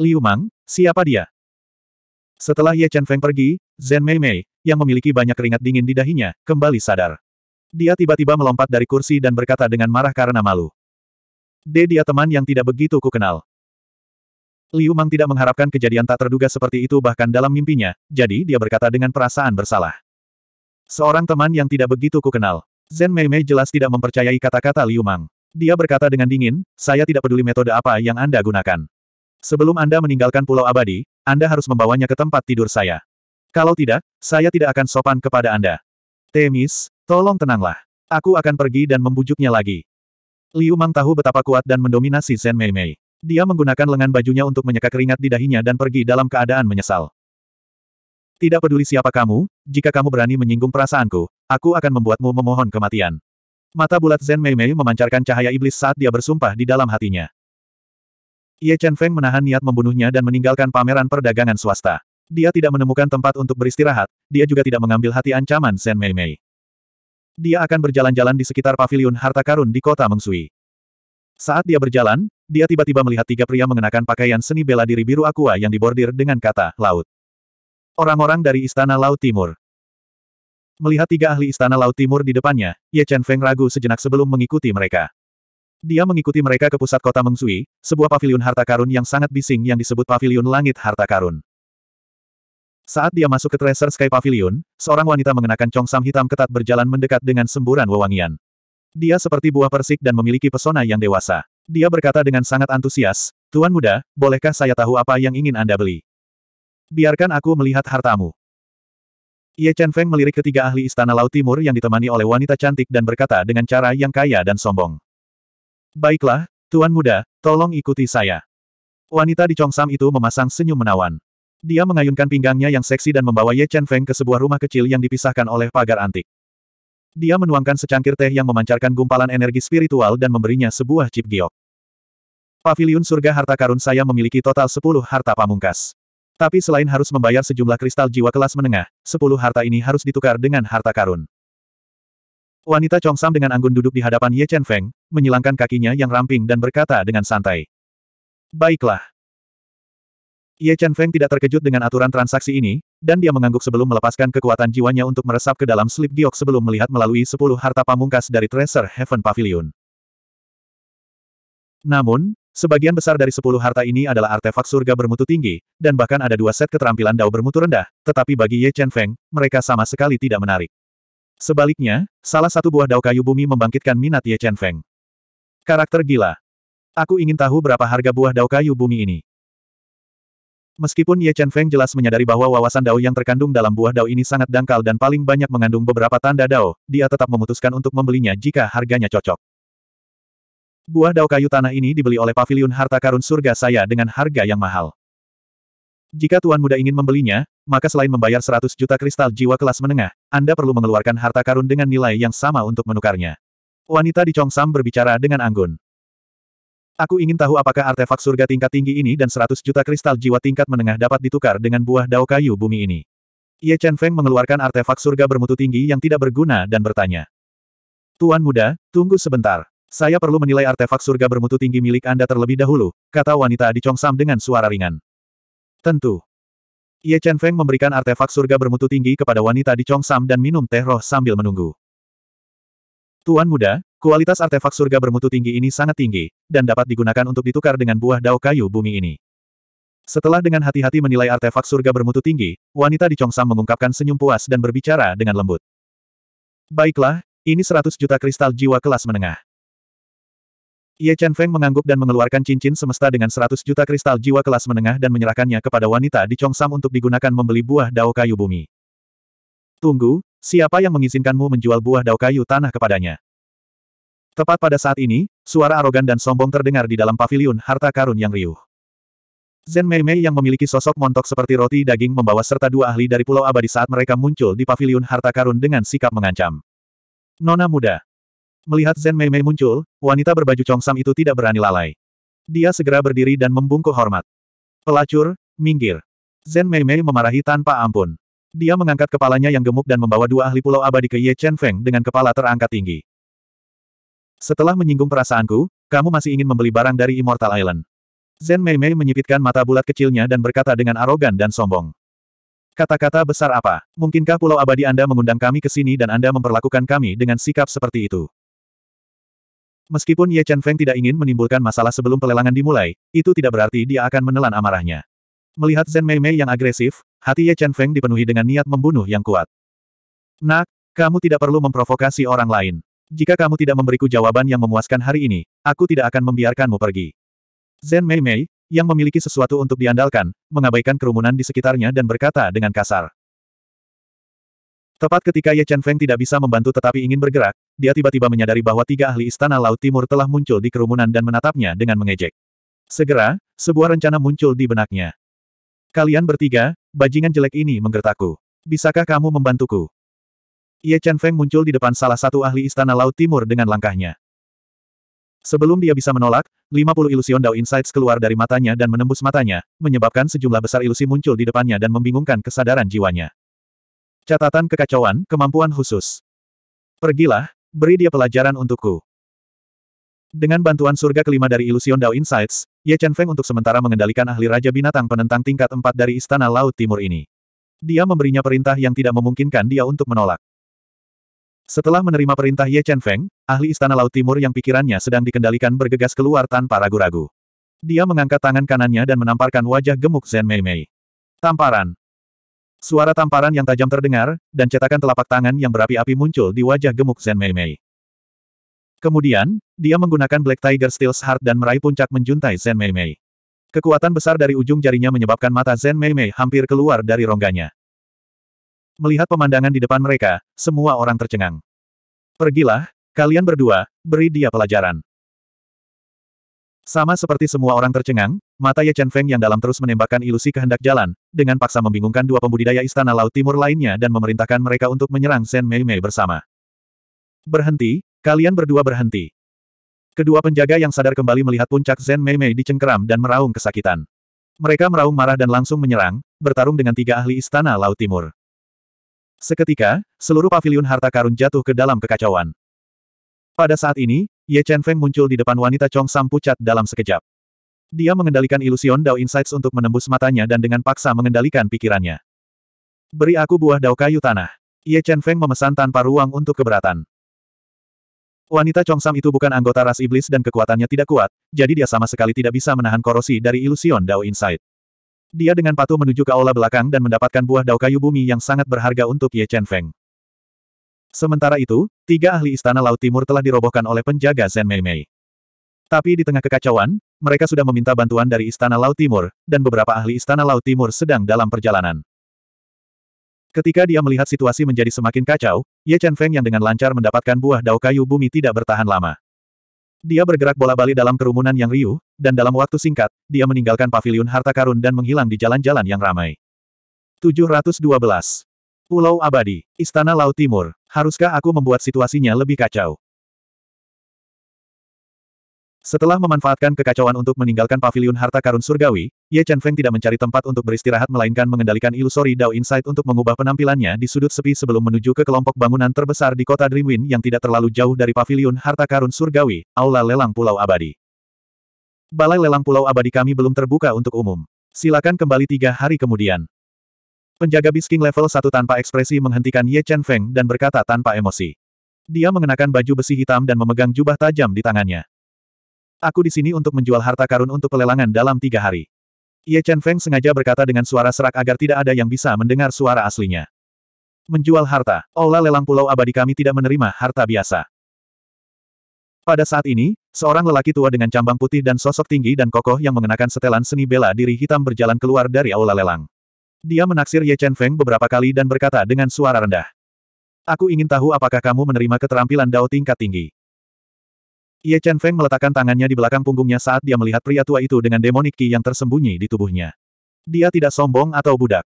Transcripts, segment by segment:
Liu Mang, siapa dia? Setelah Ye Chen Feng pergi, Zhen Mei Mei, yang memiliki banyak keringat dingin di dahinya, kembali sadar. Dia tiba-tiba melompat dari kursi dan berkata dengan marah karena malu. D dia teman yang tidak begitu ku kenal. Liu Mang tidak mengharapkan kejadian tak terduga seperti itu bahkan dalam mimpinya, jadi dia berkata dengan perasaan bersalah. Seorang teman yang tidak begitu ku kenal. Zhen Mei Mei jelas tidak mempercayai kata-kata Liu Mang. Dia berkata dengan dingin, saya tidak peduli metode apa yang Anda gunakan. Sebelum Anda meninggalkan Pulau Abadi, Anda harus membawanya ke tempat tidur saya. Kalau tidak, saya tidak akan sopan kepada Anda. Temis, tolong tenanglah. Aku akan pergi dan membujuknya lagi. Liu Mang tahu betapa kuat dan mendominasi Zen Mei Mei. Dia menggunakan lengan bajunya untuk menyeka keringat di dahinya dan pergi dalam keadaan menyesal. Tidak peduli siapa kamu, jika kamu berani menyinggung perasaanku, aku akan membuatmu memohon kematian. Mata bulat Zen Mei Mei memancarkan cahaya iblis saat dia bersumpah di dalam hatinya. Ye Chen Feng menahan niat membunuhnya dan meninggalkan pameran perdagangan swasta. Dia tidak menemukan tempat untuk beristirahat, dia juga tidak mengambil hati ancaman Shen Mei Mei. Dia akan berjalan-jalan di sekitar paviliun harta karun di kota Mengsui. Saat dia berjalan, dia tiba-tiba melihat tiga pria mengenakan pakaian seni bela diri biru aqua yang dibordir dengan kata laut. Orang-orang dari Istana Laut Timur. Melihat tiga ahli Istana Laut Timur di depannya, Ye Chen Feng ragu sejenak sebelum mengikuti mereka. Dia mengikuti mereka ke pusat kota Mengsui, sebuah pavilion harta karun yang sangat bising yang disebut pavilion langit harta karun. Saat dia masuk ke Treasure Sky Pavilion, seorang wanita mengenakan congsam hitam ketat berjalan mendekat dengan semburan wewangian. Dia seperti buah persik dan memiliki pesona yang dewasa. Dia berkata dengan sangat antusias, Tuan muda, bolehkah saya tahu apa yang ingin Anda beli? Biarkan aku melihat hartamu. Ye Chen Feng melirik ketiga ahli Istana Laut Timur yang ditemani oleh wanita cantik dan berkata dengan cara yang kaya dan sombong. Baiklah, Tuan Muda, tolong ikuti saya. Wanita di Chongsam itu memasang senyum menawan. Dia mengayunkan pinggangnya yang seksi dan membawa Ye Chen Feng ke sebuah rumah kecil yang dipisahkan oleh pagar antik. Dia menuangkan secangkir teh yang memancarkan gumpalan energi spiritual dan memberinya sebuah chip giok. Paviliun surga harta karun saya memiliki total 10 harta pamungkas. Tapi selain harus membayar sejumlah kristal jiwa kelas menengah, 10 harta ini harus ditukar dengan harta karun. Wanita Chongsam dengan anggun duduk di hadapan Ye Chen Feng, menyilangkan kakinya yang ramping dan berkata dengan santai. Baiklah. Ye Chen Feng tidak terkejut dengan aturan transaksi ini, dan dia mengangguk sebelum melepaskan kekuatan jiwanya untuk meresap ke dalam slip giok sebelum melihat melalui sepuluh harta pamungkas dari Treasure Heaven Pavilion. Namun, Sebagian besar dari sepuluh harta ini adalah artefak surga bermutu tinggi, dan bahkan ada dua set keterampilan dao bermutu rendah, tetapi bagi Ye Chen Feng, mereka sama sekali tidak menarik. Sebaliknya, salah satu buah dao kayu bumi membangkitkan minat Ye Chen Feng. Karakter gila. Aku ingin tahu berapa harga buah dao kayu bumi ini. Meskipun Ye Chen Feng jelas menyadari bahwa wawasan Dao yang terkandung dalam buah Dao ini sangat dangkal dan paling banyak mengandung beberapa tanda Dao, dia tetap memutuskan untuk membelinya jika harganya cocok. Buah Dao kayu tanah ini dibeli oleh Paviliun Harta Karun Surga saya dengan harga yang mahal. Jika Tuan Muda ingin membelinya, maka selain membayar 100 juta kristal jiwa kelas menengah, Anda perlu mengeluarkan harta karun dengan nilai yang sama untuk menukarnya. Wanita di Chongsam berbicara dengan anggun. Aku ingin tahu apakah artefak surga tingkat tinggi ini dan 100 juta kristal jiwa tingkat menengah dapat ditukar dengan buah dao kayu bumi ini. Ye Chen Feng mengeluarkan artefak surga bermutu tinggi yang tidak berguna dan bertanya. Tuan muda, tunggu sebentar. Saya perlu menilai artefak surga bermutu tinggi milik Anda terlebih dahulu, kata wanita di Chongsam dengan suara ringan. Tentu. Ye Chen Feng memberikan artefak surga bermutu tinggi kepada wanita di Chong Sam dan minum teh roh sambil menunggu. Tuan muda, kualitas artefak surga bermutu tinggi ini sangat tinggi, dan dapat digunakan untuk ditukar dengan buah dao kayu bumi ini. Setelah dengan hati-hati menilai artefak surga bermutu tinggi, wanita di Chong Sam mengungkapkan senyum puas dan berbicara dengan lembut. Baiklah, ini 100 juta kristal jiwa kelas menengah. Ye Chen Feng mengangguk dan mengeluarkan cincin semesta dengan 100 juta kristal jiwa kelas menengah dan menyerahkannya kepada wanita di Chong Sam untuk digunakan membeli buah dao kayu bumi. Tunggu, siapa yang mengizinkanmu menjual buah dao kayu tanah kepadanya? Tepat pada saat ini, suara arogan dan sombong terdengar di dalam paviliun harta karun yang riuh. Zen Mei Mei yang memiliki sosok montok seperti roti daging membawa serta dua ahli dari Pulau Abadi saat mereka muncul di paviliun harta karun dengan sikap mengancam. Nona muda, Melihat Zen Mei Mei muncul, wanita berbaju congsam itu tidak berani lalai. Dia segera berdiri dan membungkuk hormat. Pelacur, minggir. Zen Mei Mei memarahi tanpa ampun. Dia mengangkat kepalanya yang gemuk dan membawa dua ahli pulau abadi ke Ye Chen Feng dengan kepala terangkat tinggi. Setelah menyinggung perasaanku, kamu masih ingin membeli barang dari Immortal Island. Zen Mei Mei menyipitkan mata bulat kecilnya dan berkata dengan arogan dan sombong. Kata-kata besar apa? Mungkinkah Pulau Abadi Anda mengundang kami ke sini dan Anda memperlakukan kami dengan sikap seperti itu? Meskipun Ye Chen Feng tidak ingin menimbulkan masalah sebelum pelelangan dimulai, itu tidak berarti dia akan menelan amarahnya. Melihat Zen Mei Mei yang agresif, hati Ye Chen Feng dipenuhi dengan niat membunuh yang kuat. Nak, kamu tidak perlu memprovokasi orang lain. Jika kamu tidak memberiku jawaban yang memuaskan hari ini, aku tidak akan membiarkanmu pergi. Zen Mei Mei, yang memiliki sesuatu untuk diandalkan, mengabaikan kerumunan di sekitarnya dan berkata dengan kasar. Tepat ketika Ye Chen Feng tidak bisa membantu tetapi ingin bergerak, dia tiba-tiba menyadari bahwa tiga ahli Istana Laut Timur telah muncul di kerumunan dan menatapnya dengan mengejek. Segera, sebuah rencana muncul di benaknya. Kalian bertiga, bajingan jelek ini menggertakku. Bisakah kamu membantuku? Ye Chen Feng muncul di depan salah satu ahli Istana Laut Timur dengan langkahnya. Sebelum dia bisa menolak, 50 ilusion Dao Insights keluar dari matanya dan menembus matanya, menyebabkan sejumlah besar ilusi muncul di depannya dan membingungkan kesadaran jiwanya. Catatan kekacauan, kemampuan khusus. Pergilah, beri dia pelajaran untukku. Dengan bantuan surga kelima dari Illusion Dao Insights, Ye Chen Feng untuk sementara mengendalikan ahli Raja Binatang penentang tingkat 4 dari Istana Laut Timur ini. Dia memberinya perintah yang tidak memungkinkan dia untuk menolak. Setelah menerima perintah Ye Chen Feng, ahli Istana Laut Timur yang pikirannya sedang dikendalikan bergegas keluar tanpa ragu-ragu. Dia mengangkat tangan kanannya dan menamparkan wajah gemuk Zen Mei Mei. Tamparan. Suara tamparan yang tajam terdengar, dan cetakan telapak tangan yang berapi-api muncul di wajah gemuk Zen Mei Mei. Kemudian, dia menggunakan Black Tiger Steel's Heart dan meraih puncak menjuntai Zen Mei Mei. Kekuatan besar dari ujung jarinya menyebabkan mata Zen Mei Mei hampir keluar dari rongganya. Melihat pemandangan di depan mereka, semua orang tercengang. Pergilah, kalian berdua, beri dia pelajaran. Sama seperti semua orang tercengang, mata Ye Chen Feng yang dalam terus menembakkan ilusi kehendak jalan, dengan paksa membingungkan dua pembudidaya istana laut timur lainnya dan memerintahkan mereka untuk menyerang Shen Mei Mei bersama. Berhenti, kalian berdua berhenti. Kedua penjaga yang sadar kembali melihat puncak Shen Mei Mei dicengkeram dan meraung kesakitan. Mereka meraung marah dan langsung menyerang, bertarung dengan tiga ahli istana laut timur. Seketika, seluruh pavilion harta karun jatuh ke dalam kekacauan. Pada saat ini, Ye Chen Feng muncul di depan wanita Chong Sam pucat dalam sekejap. Dia mengendalikan ilusion Dao Insights untuk menembus matanya dan dengan paksa mengendalikan pikirannya. Beri aku buah dao kayu tanah. Ye Chen Feng memesan tanpa ruang untuk keberatan. Wanita Chong Sam itu bukan anggota ras iblis dan kekuatannya tidak kuat, jadi dia sama sekali tidak bisa menahan korosi dari ilusion Dao Insight. Dia dengan patuh menuju ke aula belakang dan mendapatkan buah dao kayu bumi yang sangat berharga untuk Ye Chen Feng. Sementara itu, tiga ahli Istana Laut Timur telah dirobohkan oleh penjaga Zen Mei Mei. Tapi di tengah kekacauan, mereka sudah meminta bantuan dari Istana Laut Timur, dan beberapa ahli Istana Laut Timur sedang dalam perjalanan. Ketika dia melihat situasi menjadi semakin kacau, Ye Chen Feng yang dengan lancar mendapatkan buah dao kayu bumi tidak bertahan lama. Dia bergerak bola-bali dalam kerumunan yang riuh, dan dalam waktu singkat, dia meninggalkan paviliun harta karun dan menghilang di jalan-jalan yang ramai. 712. Pulau Abadi, Istana Laut Timur, haruskah aku membuat situasinya lebih kacau? Setelah memanfaatkan kekacauan untuk meninggalkan Pavilion harta karun surgawi, Ye Chen Feng tidak mencari tempat untuk beristirahat melainkan mengendalikan ilusori Dao Insight untuk mengubah penampilannya di sudut sepi sebelum menuju ke kelompok bangunan terbesar di kota Dreamwind yang tidak terlalu jauh dari Pavilion harta karun surgawi, Aula Lelang Pulau Abadi. Balai lelang Pulau Abadi kami belum terbuka untuk umum. Silakan kembali tiga hari kemudian. Penjaga Bisking level 1 tanpa ekspresi menghentikan Ye Chen Feng dan berkata tanpa emosi. Dia mengenakan baju besi hitam dan memegang jubah tajam di tangannya. Aku di sini untuk menjual harta karun untuk pelelangan dalam tiga hari. Ye Chen Feng sengaja berkata dengan suara serak agar tidak ada yang bisa mendengar suara aslinya. Menjual harta, Ola lelang pulau abadi kami tidak menerima harta biasa. Pada saat ini, seorang lelaki tua dengan cambang putih dan sosok tinggi dan kokoh yang mengenakan setelan seni bela diri hitam berjalan keluar dari aula lelang. Dia menaksir Ye Chen Feng beberapa kali dan berkata dengan suara rendah. Aku ingin tahu apakah kamu menerima keterampilan Dao tingkat tinggi. Ye Chen Feng meletakkan tangannya di belakang punggungnya saat dia melihat pria tua itu dengan demonik ki yang tersembunyi di tubuhnya. Dia tidak sombong atau budak.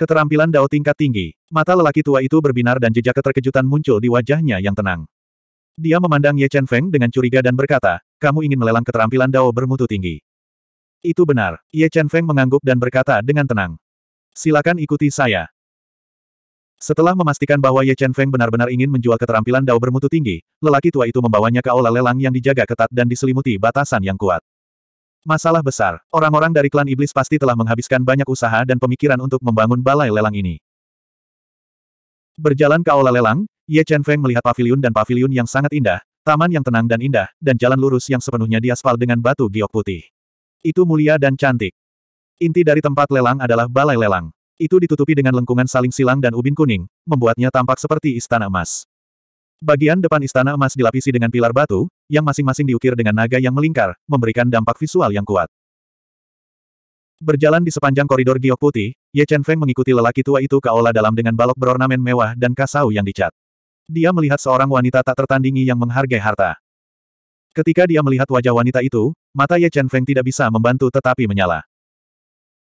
Keterampilan Dao tingkat tinggi. Mata lelaki tua itu berbinar dan jejak keterkejutan muncul di wajahnya yang tenang. Dia memandang Ye Chen Feng dengan curiga dan berkata, kamu ingin melelang keterampilan Dao bermutu tinggi. Itu benar. Ye Chen Feng mengangguk dan berkata dengan tenang. Silakan ikuti saya. Setelah memastikan bahwa Ye Chen Feng benar-benar ingin menjual keterampilan dao bermutu tinggi, lelaki tua itu membawanya ke aula lelang yang dijaga ketat dan diselimuti batasan yang kuat. Masalah besar, orang-orang dari klan iblis pasti telah menghabiskan banyak usaha dan pemikiran untuk membangun balai lelang ini. Berjalan ke aula lelang, Ye Chen Feng melihat pavilion dan pavilion yang sangat indah, taman yang tenang dan indah, dan jalan lurus yang sepenuhnya diaspal dengan batu giok putih. Itu mulia dan cantik. Inti dari tempat lelang adalah balai lelang. Itu ditutupi dengan lengkungan saling silang dan ubin kuning, membuatnya tampak seperti istana emas. Bagian depan istana emas dilapisi dengan pilar batu, yang masing-masing diukir dengan naga yang melingkar, memberikan dampak visual yang kuat. Berjalan di sepanjang koridor giok putih, Ye Chen Feng mengikuti lelaki tua itu ke aula dalam dengan balok berornamen mewah dan kasau yang dicat. Dia melihat seorang wanita tak tertandingi yang menghargai harta. Ketika dia melihat wajah wanita itu, mata Ye Chen Feng tidak bisa membantu tetapi menyala.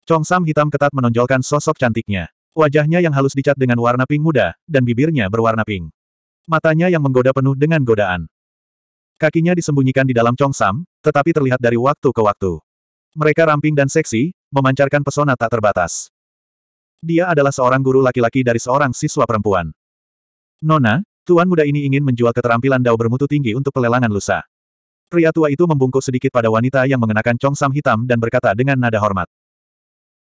Chong Sam hitam ketat menonjolkan sosok cantiknya. Wajahnya yang halus dicat dengan warna pink muda, dan bibirnya berwarna pink. Matanya yang menggoda penuh dengan godaan. Kakinya disembunyikan di dalam Chong Sam, tetapi terlihat dari waktu ke waktu. Mereka ramping dan seksi, memancarkan pesona tak terbatas. Dia adalah seorang guru laki-laki dari seorang siswa perempuan. Nona, tuan muda ini ingin menjual keterampilan dao bermutu tinggi untuk pelelangan lusa. Pria tua itu membungkuk sedikit pada wanita yang mengenakan Chong hitam dan berkata dengan nada hormat.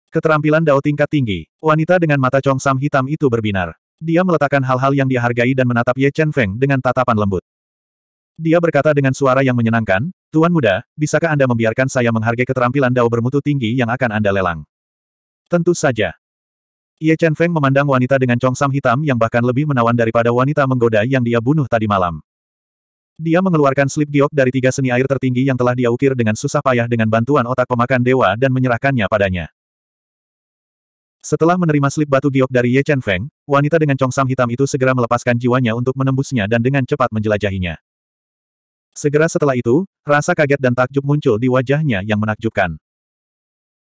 Keterampilan Dao tingkat tinggi, wanita dengan mata congsam hitam itu berbinar. Dia meletakkan hal-hal yang dia hargai dan menatap Ye Chen Feng dengan tatapan lembut. Dia berkata dengan suara yang menyenangkan, Tuan muda, bisakah Anda membiarkan saya menghargai keterampilan Dao bermutu tinggi yang akan Anda lelang? Tentu saja. Ye Chen Feng memandang wanita dengan congsam hitam yang bahkan lebih menawan daripada wanita menggoda yang dia bunuh tadi malam. Dia mengeluarkan slip giok dari tiga seni air tertinggi yang telah dia ukir dengan susah payah dengan bantuan otak pemakan dewa dan menyerahkannya padanya. Setelah menerima slip batu giok dari Ye Chen Feng, wanita dengan congsam hitam itu segera melepaskan jiwanya untuk menembusnya dan dengan cepat menjelajahinya. Segera setelah itu, rasa kaget dan takjub muncul di wajahnya yang menakjubkan.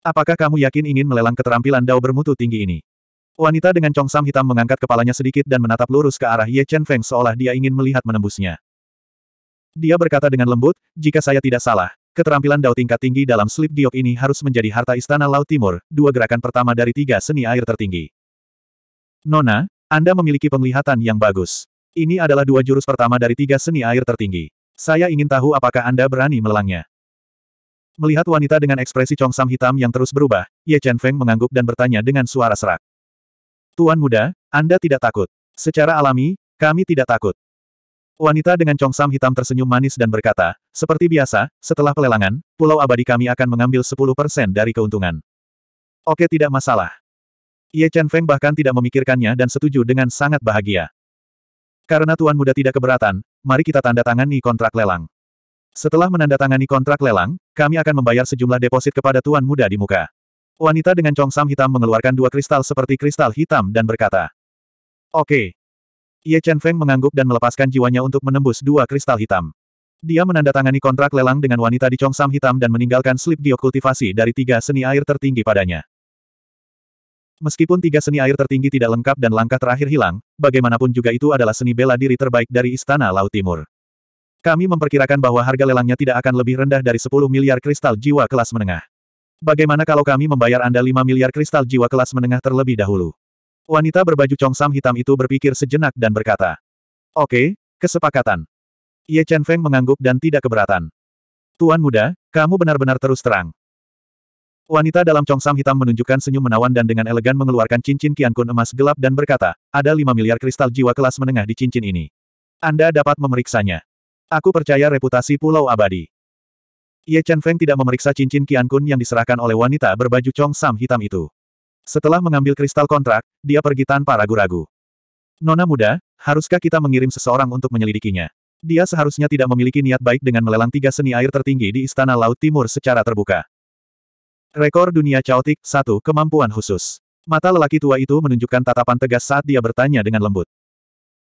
Apakah kamu yakin ingin melelang keterampilan dao bermutu tinggi ini? Wanita dengan congsam hitam mengangkat kepalanya sedikit dan menatap lurus ke arah Ye Chen Feng seolah dia ingin melihat menembusnya. Dia berkata dengan lembut, jika saya tidak salah, Keterampilan Dao tingkat tinggi dalam slip giok ini harus menjadi harta Istana Laut Timur, dua gerakan pertama dari tiga seni air tertinggi. Nona, Anda memiliki penglihatan yang bagus. Ini adalah dua jurus pertama dari tiga seni air tertinggi. Saya ingin tahu apakah Anda berani melangnya. Melihat wanita dengan ekspresi congsam hitam yang terus berubah, Ye Chen Feng mengangguk dan bertanya dengan suara serak. Tuan muda, Anda tidak takut. Secara alami, kami tidak takut. Wanita dengan congsam hitam tersenyum manis dan berkata, seperti biasa, setelah pelelangan, pulau abadi kami akan mengambil 10% dari keuntungan. Oke tidak masalah. Ye Chen Feng bahkan tidak memikirkannya dan setuju dengan sangat bahagia. Karena Tuan Muda tidak keberatan, mari kita tanda tangani kontrak lelang. Setelah menandatangani kontrak lelang, kami akan membayar sejumlah deposit kepada Tuan Muda di muka. Wanita dengan congsam hitam mengeluarkan dua kristal seperti kristal hitam dan berkata, Oke, Ye Chen Feng mengangguk dan melepaskan jiwanya untuk menembus dua kristal hitam. Dia menandatangani kontrak lelang dengan wanita di Chongsam Hitam dan meninggalkan slip diokultivasi dari tiga seni air tertinggi padanya. Meskipun tiga seni air tertinggi tidak lengkap dan langkah terakhir hilang, bagaimanapun juga itu adalah seni bela diri terbaik dari Istana Laut Timur. Kami memperkirakan bahwa harga lelangnya tidak akan lebih rendah dari 10 miliar kristal jiwa kelas menengah. Bagaimana kalau kami membayar Anda 5 miliar kristal jiwa kelas menengah terlebih dahulu? Wanita berbaju congsam hitam itu berpikir sejenak dan berkata. Oke, kesepakatan. Ye Chen Feng mengangguk dan tidak keberatan. Tuan muda, kamu benar-benar terus terang. Wanita dalam congsam hitam menunjukkan senyum menawan dan dengan elegan mengeluarkan cincin Kun emas gelap dan berkata, ada 5 miliar kristal jiwa kelas menengah di cincin ini. Anda dapat memeriksanya. Aku percaya reputasi Pulau Abadi. Ye Chen Feng tidak memeriksa cincin Kun yang diserahkan oleh wanita berbaju congsam hitam itu. Setelah mengambil kristal kontrak, dia pergi tanpa ragu-ragu. Nona muda, haruskah kita mengirim seseorang untuk menyelidikinya? Dia seharusnya tidak memiliki niat baik dengan melelang tiga seni air tertinggi di Istana Laut Timur secara terbuka. Rekor dunia caotik, satu Kemampuan khusus. Mata lelaki tua itu menunjukkan tatapan tegas saat dia bertanya dengan lembut.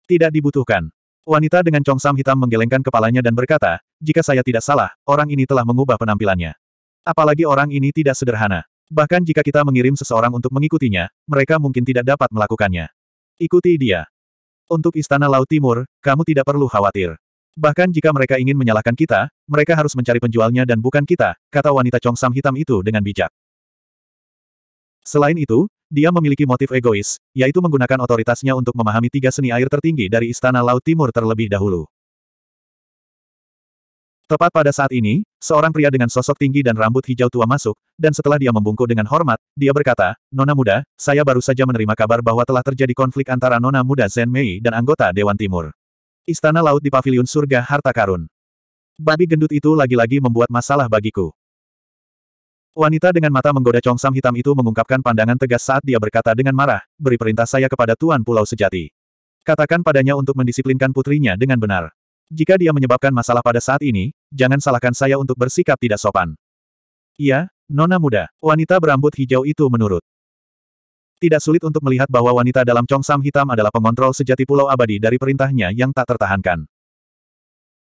Tidak dibutuhkan. Wanita dengan congsam hitam menggelengkan kepalanya dan berkata, jika saya tidak salah, orang ini telah mengubah penampilannya. Apalagi orang ini tidak sederhana. Bahkan jika kita mengirim seseorang untuk mengikutinya, mereka mungkin tidak dapat melakukannya. Ikuti dia. Untuk Istana Laut Timur, kamu tidak perlu khawatir. Bahkan jika mereka ingin menyalahkan kita, mereka harus mencari penjualnya dan bukan kita, kata wanita congsam hitam itu dengan bijak. Selain itu, dia memiliki motif egois, yaitu menggunakan otoritasnya untuk memahami tiga seni air tertinggi dari Istana Laut Timur terlebih dahulu. Tepat pada saat ini, seorang pria dengan sosok tinggi dan rambut hijau tua masuk, dan setelah dia membungkuk dengan hormat, dia berkata, Nona Muda, saya baru saja menerima kabar bahwa telah terjadi konflik antara Nona Muda Zen Mei dan anggota Dewan Timur. Istana Laut di Paviliun Surga Harta Karun. Babi gendut itu lagi-lagi membuat masalah bagiku. Wanita dengan mata menggoda congsam hitam itu mengungkapkan pandangan tegas saat dia berkata dengan marah, beri perintah saya kepada Tuan Pulau Sejati. Katakan padanya untuk mendisiplinkan putrinya dengan benar. Jika dia menyebabkan masalah pada saat ini, jangan salahkan saya untuk bersikap tidak sopan. Iya, nona muda, wanita berambut hijau itu menurut. Tidak sulit untuk melihat bahwa wanita dalam congsam hitam adalah pengontrol sejati pulau abadi dari perintahnya yang tak tertahankan.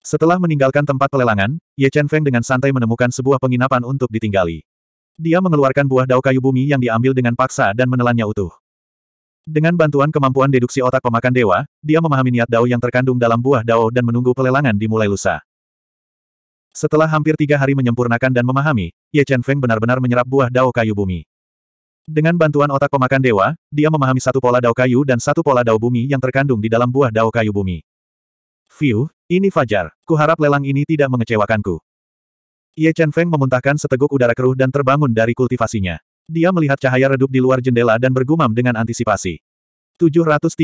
Setelah meninggalkan tempat pelelangan, Ye Chen Feng dengan santai menemukan sebuah penginapan untuk ditinggali. Dia mengeluarkan buah dao kayu bumi yang diambil dengan paksa dan menelannya utuh. Dengan bantuan kemampuan deduksi otak pemakan dewa, dia memahami niat Dao yang terkandung dalam buah Dao dan menunggu pelelangan dimulai lusa. Setelah hampir tiga hari menyempurnakan dan memahami, Ye Chen Feng benar-benar menyerap buah Dao kayu bumi. Dengan bantuan otak pemakan dewa, dia memahami satu pola Dao kayu dan satu pola Dao bumi yang terkandung di dalam buah Dao kayu bumi. View, ini fajar. Kuharap lelang ini tidak mengecewakanku. Ye Chen Feng memuntahkan seteguk udara keruh dan terbangun dari kultivasinya. Dia melihat cahaya redup di luar jendela dan bergumam dengan antisipasi. 713.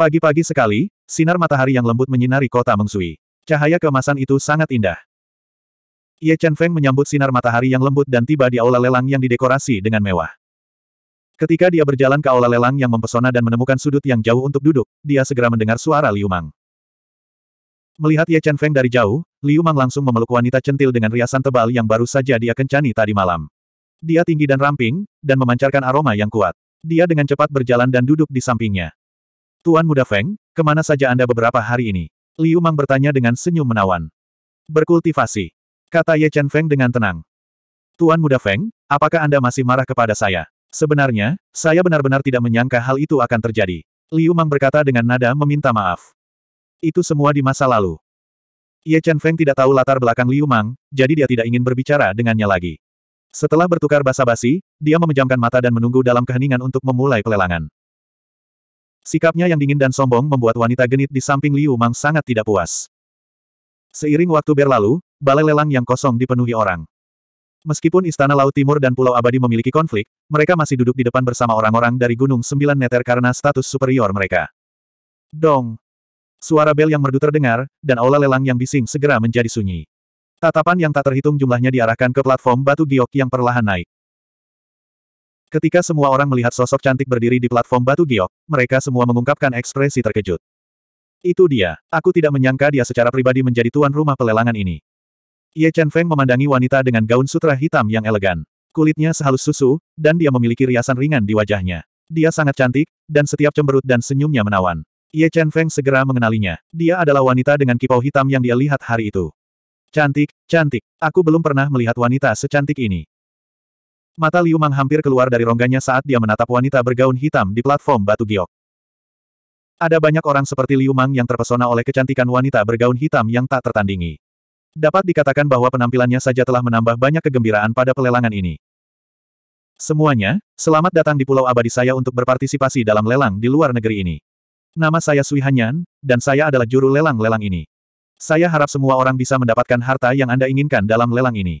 Pagi-pagi sekali, sinar matahari yang lembut menyinari kota Mengsui. Cahaya kemasan itu sangat indah. Ye Chen Feng menyambut sinar matahari yang lembut dan tiba di aula lelang yang didekorasi dengan mewah. Ketika dia berjalan ke aula lelang yang mempesona dan menemukan sudut yang jauh untuk duduk, dia segera mendengar suara Liu Mang. Melihat Ye Chen Feng dari jauh, Liu Mang langsung memeluk wanita centil dengan riasan tebal yang baru saja dia kencani tadi malam. Dia tinggi dan ramping, dan memancarkan aroma yang kuat. Dia dengan cepat berjalan dan duduk di sampingnya. Tuan Muda Feng, kemana saja Anda beberapa hari ini? Liu Mang bertanya dengan senyum menawan. Berkultivasi. Kata Ye Chen Feng dengan tenang. Tuan Muda Feng, apakah Anda masih marah kepada saya? Sebenarnya, saya benar-benar tidak menyangka hal itu akan terjadi. Liu Mang berkata dengan nada meminta maaf. Itu semua di masa lalu. Ye Chen Feng tidak tahu latar belakang Liu Mang, jadi dia tidak ingin berbicara dengannya lagi. Setelah bertukar basa-basi, dia memejamkan mata dan menunggu dalam keheningan untuk memulai pelelangan. Sikapnya yang dingin dan sombong membuat wanita genit di samping Liu Mang sangat tidak puas. Seiring waktu berlalu, balai lelang yang kosong dipenuhi orang. Meskipun Istana Laut Timur dan Pulau Abadi memiliki konflik, mereka masih duduk di depan bersama orang-orang dari Gunung Sembilan Neter karena status superior mereka. Dong! Suara bel yang merdu terdengar, dan aula lelang yang bising segera menjadi sunyi. Tatapan yang tak terhitung jumlahnya diarahkan ke platform batu giok yang perlahan naik. Ketika semua orang melihat sosok cantik berdiri di platform batu giok, mereka semua mengungkapkan ekspresi terkejut. Itu dia. Aku tidak menyangka dia secara pribadi menjadi tuan rumah pelelangan ini. Ye Chen Feng memandangi wanita dengan gaun sutra hitam yang elegan. Kulitnya sehalus susu, dan dia memiliki riasan ringan di wajahnya. Dia sangat cantik, dan setiap cemberut dan senyumnya menawan. Ye Chen Feng segera mengenalinya. Dia adalah wanita dengan kipau hitam yang dia lihat hari itu. Cantik, cantik. Aku belum pernah melihat wanita secantik ini. Mata Liu Mang hampir keluar dari rongganya saat dia menatap wanita bergaun hitam di platform batu giok. Ada banyak orang seperti Liu Mang yang terpesona oleh kecantikan wanita bergaun hitam yang tak tertandingi. Dapat dikatakan bahwa penampilannya saja telah menambah banyak kegembiraan pada pelelangan ini. Semuanya, selamat datang di Pulau Abadi saya untuk berpartisipasi dalam lelang di luar negeri ini. Nama saya Sui Hanyan, dan saya adalah juru lelang-lelang ini. Saya harap semua orang bisa mendapatkan harta yang Anda inginkan dalam lelang ini.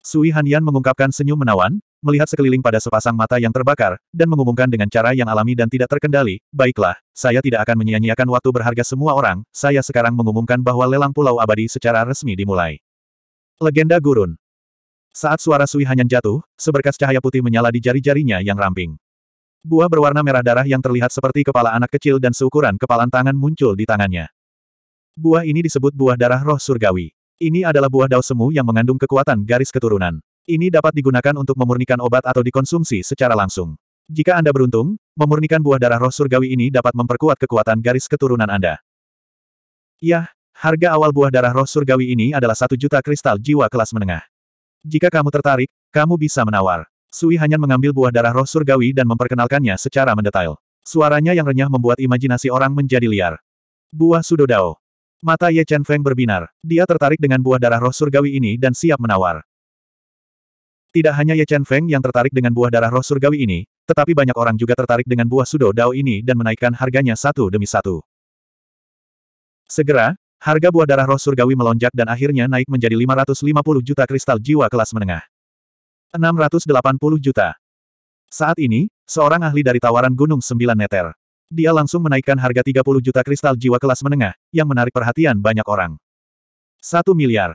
Sui Hanyan mengungkapkan senyum menawan, melihat sekeliling pada sepasang mata yang terbakar, dan mengumumkan dengan cara yang alami dan tidak terkendali, baiklah, saya tidak akan menyia-nyiakan waktu berharga semua orang, saya sekarang mengumumkan bahwa lelang Pulau Abadi secara resmi dimulai. Legenda Gurun Saat suara Sui Hanyan jatuh, seberkas cahaya putih menyala di jari-jarinya yang ramping. Buah berwarna merah darah yang terlihat seperti kepala anak kecil dan seukuran kepalan tangan muncul di tangannya. Buah ini disebut buah darah roh surgawi. Ini adalah buah dao semu yang mengandung kekuatan garis keturunan. Ini dapat digunakan untuk memurnikan obat atau dikonsumsi secara langsung. Jika Anda beruntung, memurnikan buah darah roh surgawi ini dapat memperkuat kekuatan garis keturunan Anda. Yah, harga awal buah darah roh surgawi ini adalah satu juta kristal jiwa kelas menengah. Jika kamu tertarik, kamu bisa menawar. Sui hanya mengambil buah darah roh surgawi dan memperkenalkannya secara mendetail. Suaranya yang renyah membuat imajinasi orang menjadi liar. Buah dao. Mata Ye Chen Feng berbinar. Dia tertarik dengan buah darah roh surgawi ini dan siap menawar. Tidak hanya Ye Chen Feng yang tertarik dengan buah darah roh surgawi ini, tetapi banyak orang juga tertarik dengan buah sudo dao ini dan menaikkan harganya satu demi satu. Segera, harga buah darah roh surgawi melonjak dan akhirnya naik menjadi 550 juta kristal jiwa kelas menengah. 680 juta. Saat ini, seorang ahli dari tawaran Gunung Sembilan Neter. Dia langsung menaikkan harga 30 juta kristal jiwa kelas menengah, yang menarik perhatian banyak orang. 1 miliar.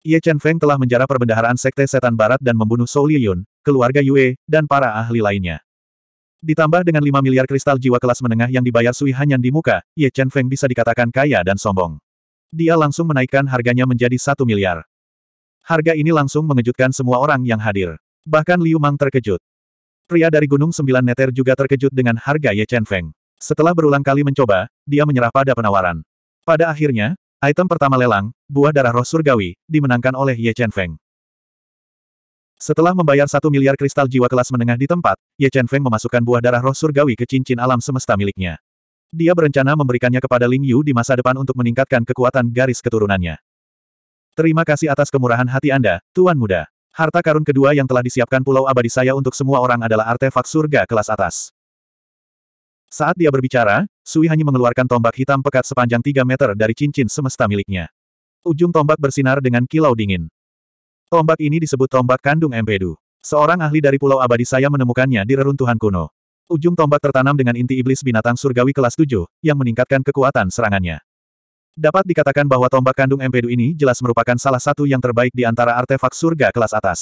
Ye Chen Feng telah menjara perbendaharaan Sekte Setan Barat dan membunuh Soul Liyun, keluarga Yue, dan para ahli lainnya. Ditambah dengan 5 miliar kristal jiwa kelas menengah yang dibayar Sui Hanyan di muka, Ye Chen Feng bisa dikatakan kaya dan sombong. Dia langsung menaikkan harganya menjadi 1 miliar. Harga ini langsung mengejutkan semua orang yang hadir. Bahkan Liu Mang terkejut. Pria dari Gunung Sembilan Neter juga terkejut dengan harga Ye Chen Feng. Setelah berulang kali mencoba, dia menyerah pada penawaran. Pada akhirnya, item pertama lelang, buah darah roh surgawi, dimenangkan oleh Ye Chen Feng. Setelah membayar satu miliar kristal jiwa kelas menengah di tempat, Ye Chen Feng memasukkan buah darah roh surgawi ke cincin alam semesta miliknya. Dia berencana memberikannya kepada Ling Yu di masa depan untuk meningkatkan kekuatan garis keturunannya. Terima kasih atas kemurahan hati Anda, Tuan Muda. Harta karun kedua yang telah disiapkan Pulau Abadi saya untuk semua orang adalah artefak surga kelas atas. Saat dia berbicara, Sui hanya mengeluarkan tombak hitam pekat sepanjang 3 meter dari cincin semesta miliknya. Ujung tombak bersinar dengan kilau dingin. Tombak ini disebut tombak kandung empedu. Seorang ahli dari Pulau Abadi saya menemukannya di reruntuhan kuno. Ujung tombak tertanam dengan inti iblis binatang surgawi kelas 7, yang meningkatkan kekuatan serangannya. Dapat dikatakan bahwa tombak kandung empedu ini jelas merupakan salah satu yang terbaik di antara artefak surga kelas atas.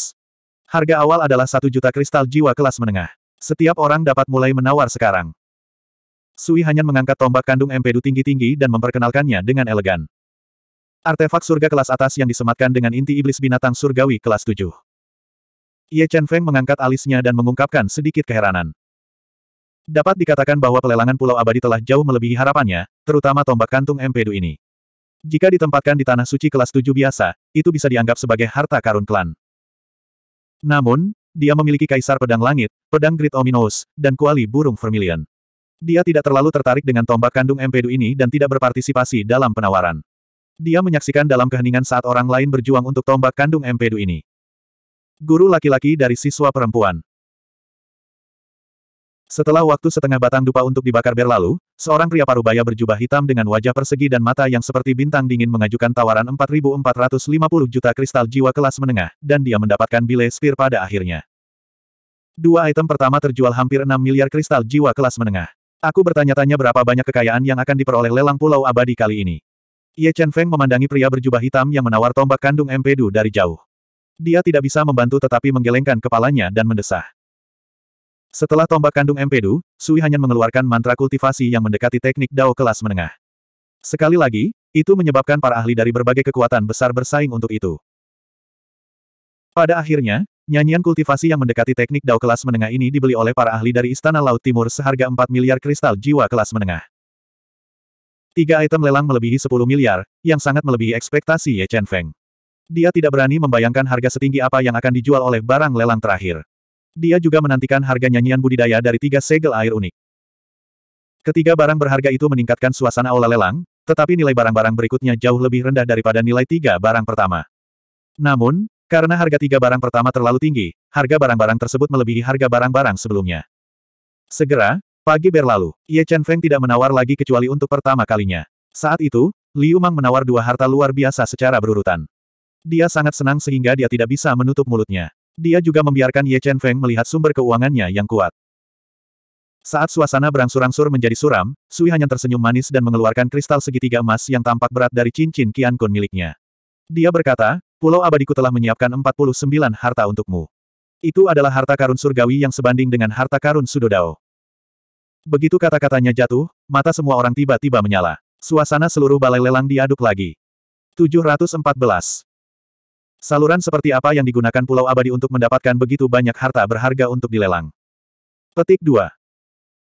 Harga awal adalah satu juta kristal jiwa kelas menengah. Setiap orang dapat mulai menawar sekarang. Sui hanya mengangkat tombak kandung empedu tinggi-tinggi dan memperkenalkannya dengan elegan. Artefak surga kelas atas yang disematkan dengan inti iblis binatang surgawi kelas 7. Ye Chen Feng mengangkat alisnya dan mengungkapkan sedikit keheranan. Dapat dikatakan bahwa pelelangan Pulau Abadi telah jauh melebihi harapannya, terutama tombak kantung Empedu ini. Jika ditempatkan di Tanah Suci kelas 7 biasa, itu bisa dianggap sebagai harta karun klan. Namun, dia memiliki Kaisar Pedang Langit, Pedang Grid Ominous, dan Kuali Burung Vermilion. Dia tidak terlalu tertarik dengan tombak kandung Empedu ini dan tidak berpartisipasi dalam penawaran. Dia menyaksikan dalam keheningan saat orang lain berjuang untuk tombak kandung Empedu ini. Guru laki-laki dari siswa perempuan. Setelah waktu setengah batang dupa untuk dibakar berlalu, seorang pria parubaya berjubah hitam dengan wajah persegi dan mata yang seperti bintang dingin mengajukan tawaran 4450 juta kristal jiwa kelas menengah, dan dia mendapatkan bile spear pada akhirnya. Dua item pertama terjual hampir 6 miliar kristal jiwa kelas menengah. Aku bertanya-tanya berapa banyak kekayaan yang akan diperoleh lelang pulau abadi kali ini. Ye Chen Feng memandangi pria berjubah hitam yang menawar tombak kandung empedu dari jauh. Dia tidak bisa membantu tetapi menggelengkan kepalanya dan mendesah. Setelah tombak kandung Empedu, Sui hanya mengeluarkan mantra kultivasi yang mendekati teknik Dao kelas menengah. Sekali lagi, itu menyebabkan para ahli dari berbagai kekuatan besar bersaing untuk itu. Pada akhirnya, nyanyian kultivasi yang mendekati teknik Dao kelas menengah ini dibeli oleh para ahli dari Istana Laut Timur seharga 4 miliar kristal jiwa kelas menengah. Tiga item lelang melebihi 10 miliar, yang sangat melebihi ekspektasi Ye Chen Feng. Dia tidak berani membayangkan harga setinggi apa yang akan dijual oleh barang lelang terakhir. Dia juga menantikan harga nyanyian budidaya dari tiga segel air unik. Ketiga barang berharga itu meningkatkan suasana aula lelang, tetapi nilai barang-barang berikutnya jauh lebih rendah daripada nilai tiga barang pertama. Namun, karena harga tiga barang pertama terlalu tinggi, harga barang-barang tersebut melebihi harga barang-barang sebelumnya. Segera, pagi berlalu, Ye Chen Feng tidak menawar lagi kecuali untuk pertama kalinya. Saat itu, Liu Mang menawar dua harta luar biasa secara berurutan. Dia sangat senang sehingga dia tidak bisa menutup mulutnya. Dia juga membiarkan Ye Chen Feng melihat sumber keuangannya yang kuat. Saat suasana berangsur-angsur menjadi suram, Sui hanya tersenyum manis dan mengeluarkan kristal segitiga emas yang tampak berat dari cincin Qian Kun miliknya. Dia berkata, Pulau Abadiku telah menyiapkan 49 harta untukmu. Itu adalah harta karun surgawi yang sebanding dengan harta karun Sudodao. Begitu kata-katanya jatuh, mata semua orang tiba-tiba menyala. Suasana seluruh balai lelang diaduk lagi. 714. Saluran seperti apa yang digunakan Pulau Abadi untuk mendapatkan begitu banyak harta berharga untuk dilelang? Petik 2.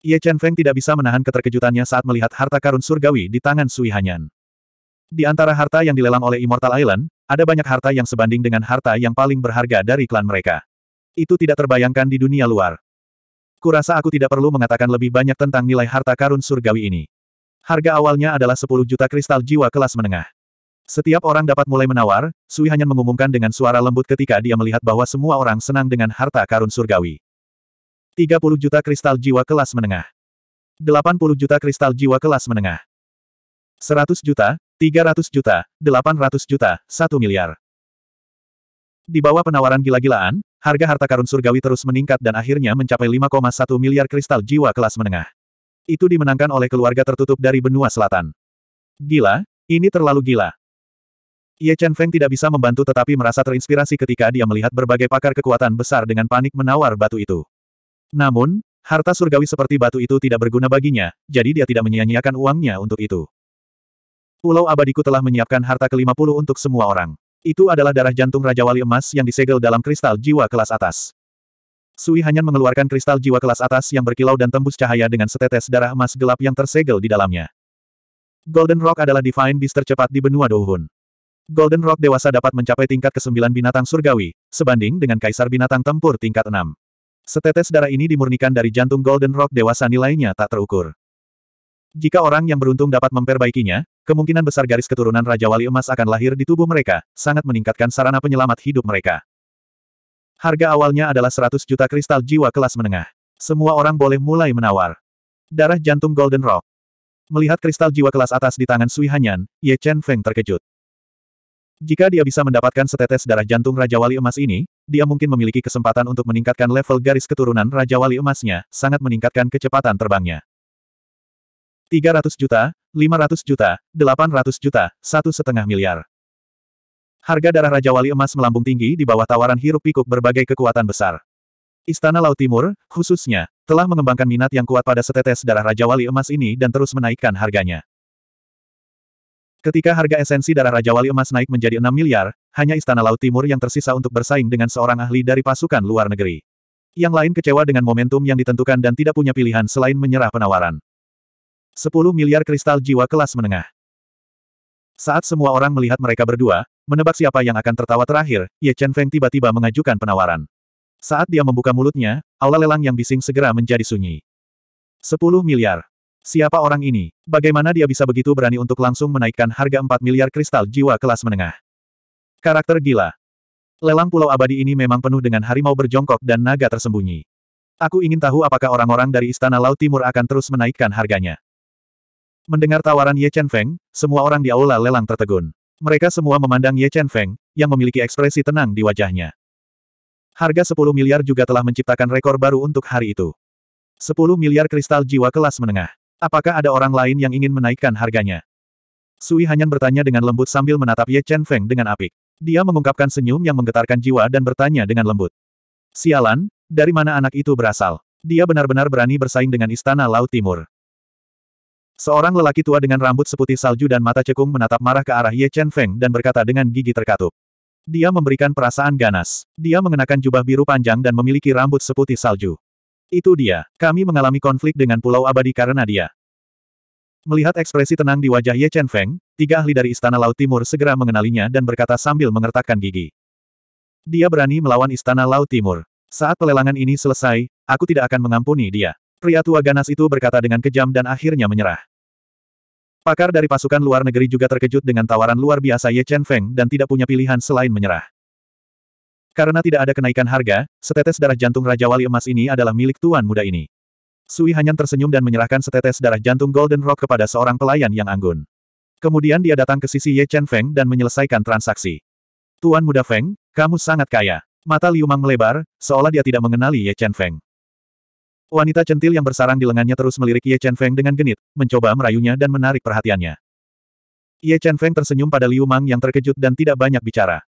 Ye Chen Feng tidak bisa menahan keterkejutannya saat melihat harta karun surgawi di tangan Sui Hanyan. Di antara harta yang dilelang oleh Immortal Island, ada banyak harta yang sebanding dengan harta yang paling berharga dari klan mereka. Itu tidak terbayangkan di dunia luar. Kurasa aku tidak perlu mengatakan lebih banyak tentang nilai harta karun surgawi ini. Harga awalnya adalah 10 juta kristal jiwa kelas menengah. Setiap orang dapat mulai menawar, Sui hanya mengumumkan dengan suara lembut ketika dia melihat bahwa semua orang senang dengan harta karun surgawi. 30 juta kristal jiwa kelas menengah. 80 juta kristal jiwa kelas menengah. 100 juta, 300 juta, 800 juta, 1 miliar. Di bawah penawaran gila-gilaan, harga harta karun surgawi terus meningkat dan akhirnya mencapai 5,1 miliar kristal jiwa kelas menengah. Itu dimenangkan oleh keluarga tertutup dari benua selatan. Gila, ini terlalu gila. Ye Chen Feng tidak bisa membantu tetapi merasa terinspirasi ketika dia melihat berbagai pakar kekuatan besar dengan panik menawar batu itu. Namun, harta surgawi seperti batu itu tidak berguna baginya, jadi dia tidak menyia-nyiakan uangnya untuk itu. Pulau Abadiku telah menyiapkan harta ke-50 untuk semua orang. Itu adalah darah jantung Raja Wali Emas yang disegel dalam kristal jiwa kelas atas. Sui Hanyan mengeluarkan kristal jiwa kelas atas yang berkilau dan tembus cahaya dengan setetes darah emas gelap yang tersegel di dalamnya. Golden Rock adalah Divine Beast tercepat di benua Douhun. Golden Rock dewasa dapat mencapai tingkat ke-9 binatang surgawi, sebanding dengan kaisar binatang tempur tingkat 6. Setetes darah ini dimurnikan dari jantung Golden Rock dewasa nilainya tak terukur. Jika orang yang beruntung dapat memperbaikinya, kemungkinan besar garis keturunan Raja Wali Emas akan lahir di tubuh mereka, sangat meningkatkan sarana penyelamat hidup mereka. Harga awalnya adalah 100 juta kristal jiwa kelas menengah. Semua orang boleh mulai menawar. Darah jantung Golden Rock. Melihat kristal jiwa kelas atas di tangan Sui Hanyan, Ye Chen Feng terkejut. Jika dia bisa mendapatkan setetes darah jantung Raja Wali Emas ini, dia mungkin memiliki kesempatan untuk meningkatkan level garis keturunan Raja Wali Emasnya, sangat meningkatkan kecepatan terbangnya. 300 juta, 500 juta, 800 juta, satu setengah miliar. Harga darah Raja Wali Emas melambung tinggi di bawah tawaran hiruk-pikuk berbagai kekuatan besar. Istana Laut Timur, khususnya, telah mengembangkan minat yang kuat pada setetes darah Raja Wali Emas ini dan terus menaikkan harganya. Ketika harga esensi darah Raja Wali Emas naik menjadi 6 miliar, hanya Istana Laut Timur yang tersisa untuk bersaing dengan seorang ahli dari pasukan luar negeri. Yang lain kecewa dengan momentum yang ditentukan dan tidak punya pilihan selain menyerah penawaran. 10 miliar kristal jiwa kelas menengah. Saat semua orang melihat mereka berdua, menebak siapa yang akan tertawa terakhir, Ye Chen Feng tiba-tiba mengajukan penawaran. Saat dia membuka mulutnya, aula lelang yang bising segera menjadi sunyi. 10 miliar. Siapa orang ini? Bagaimana dia bisa begitu berani untuk langsung menaikkan harga 4 miliar kristal jiwa kelas menengah? Karakter gila. Lelang pulau abadi ini memang penuh dengan harimau berjongkok dan naga tersembunyi. Aku ingin tahu apakah orang-orang dari Istana Laut Timur akan terus menaikkan harganya. Mendengar tawaran Ye Chen Feng, semua orang di aula lelang tertegun. Mereka semua memandang Ye Chen Feng, yang memiliki ekspresi tenang di wajahnya. Harga 10 miliar juga telah menciptakan rekor baru untuk hari itu. 10 miliar kristal jiwa kelas menengah. Apakah ada orang lain yang ingin menaikkan harganya? Sui Hanyan bertanya dengan lembut sambil menatap Ye Chen Feng dengan apik. Dia mengungkapkan senyum yang menggetarkan jiwa dan bertanya dengan lembut. Sialan, dari mana anak itu berasal? Dia benar-benar berani bersaing dengan Istana Laut Timur. Seorang lelaki tua dengan rambut seputih salju dan mata cekung menatap marah ke arah Ye Chen Feng dan berkata dengan gigi terkatup. Dia memberikan perasaan ganas. Dia mengenakan jubah biru panjang dan memiliki rambut seputih salju. Itu dia. Kami mengalami konflik dengan Pulau Abadi karena dia. Melihat ekspresi tenang di wajah Ye Chen Feng, tiga ahli dari Istana Laut Timur segera mengenalinya dan berkata sambil mengertakkan gigi. Dia berani melawan Istana Laut Timur. Saat pelelangan ini selesai, aku tidak akan mengampuni dia. Pria tua ganas itu berkata dengan kejam dan akhirnya menyerah. Pakar dari pasukan luar negeri juga terkejut dengan tawaran luar biasa Ye Chen Feng dan tidak punya pilihan selain menyerah. Karena tidak ada kenaikan harga, setetes darah jantung Raja Wali Emas ini adalah milik tuan muda ini. Sui Hanyan tersenyum dan menyerahkan setetes darah jantung Golden Rock kepada seorang pelayan yang anggun. Kemudian dia datang ke sisi Ye Chen Feng dan menyelesaikan transaksi. Tuan muda Feng, kamu sangat kaya. Mata Liu Mang melebar, seolah dia tidak mengenali Ye Chen Feng. Wanita centil yang bersarang di lengannya terus melirik Ye Chen Feng dengan genit, mencoba merayunya dan menarik perhatiannya. Ye Chen Feng tersenyum pada Liu Mang yang terkejut dan tidak banyak bicara.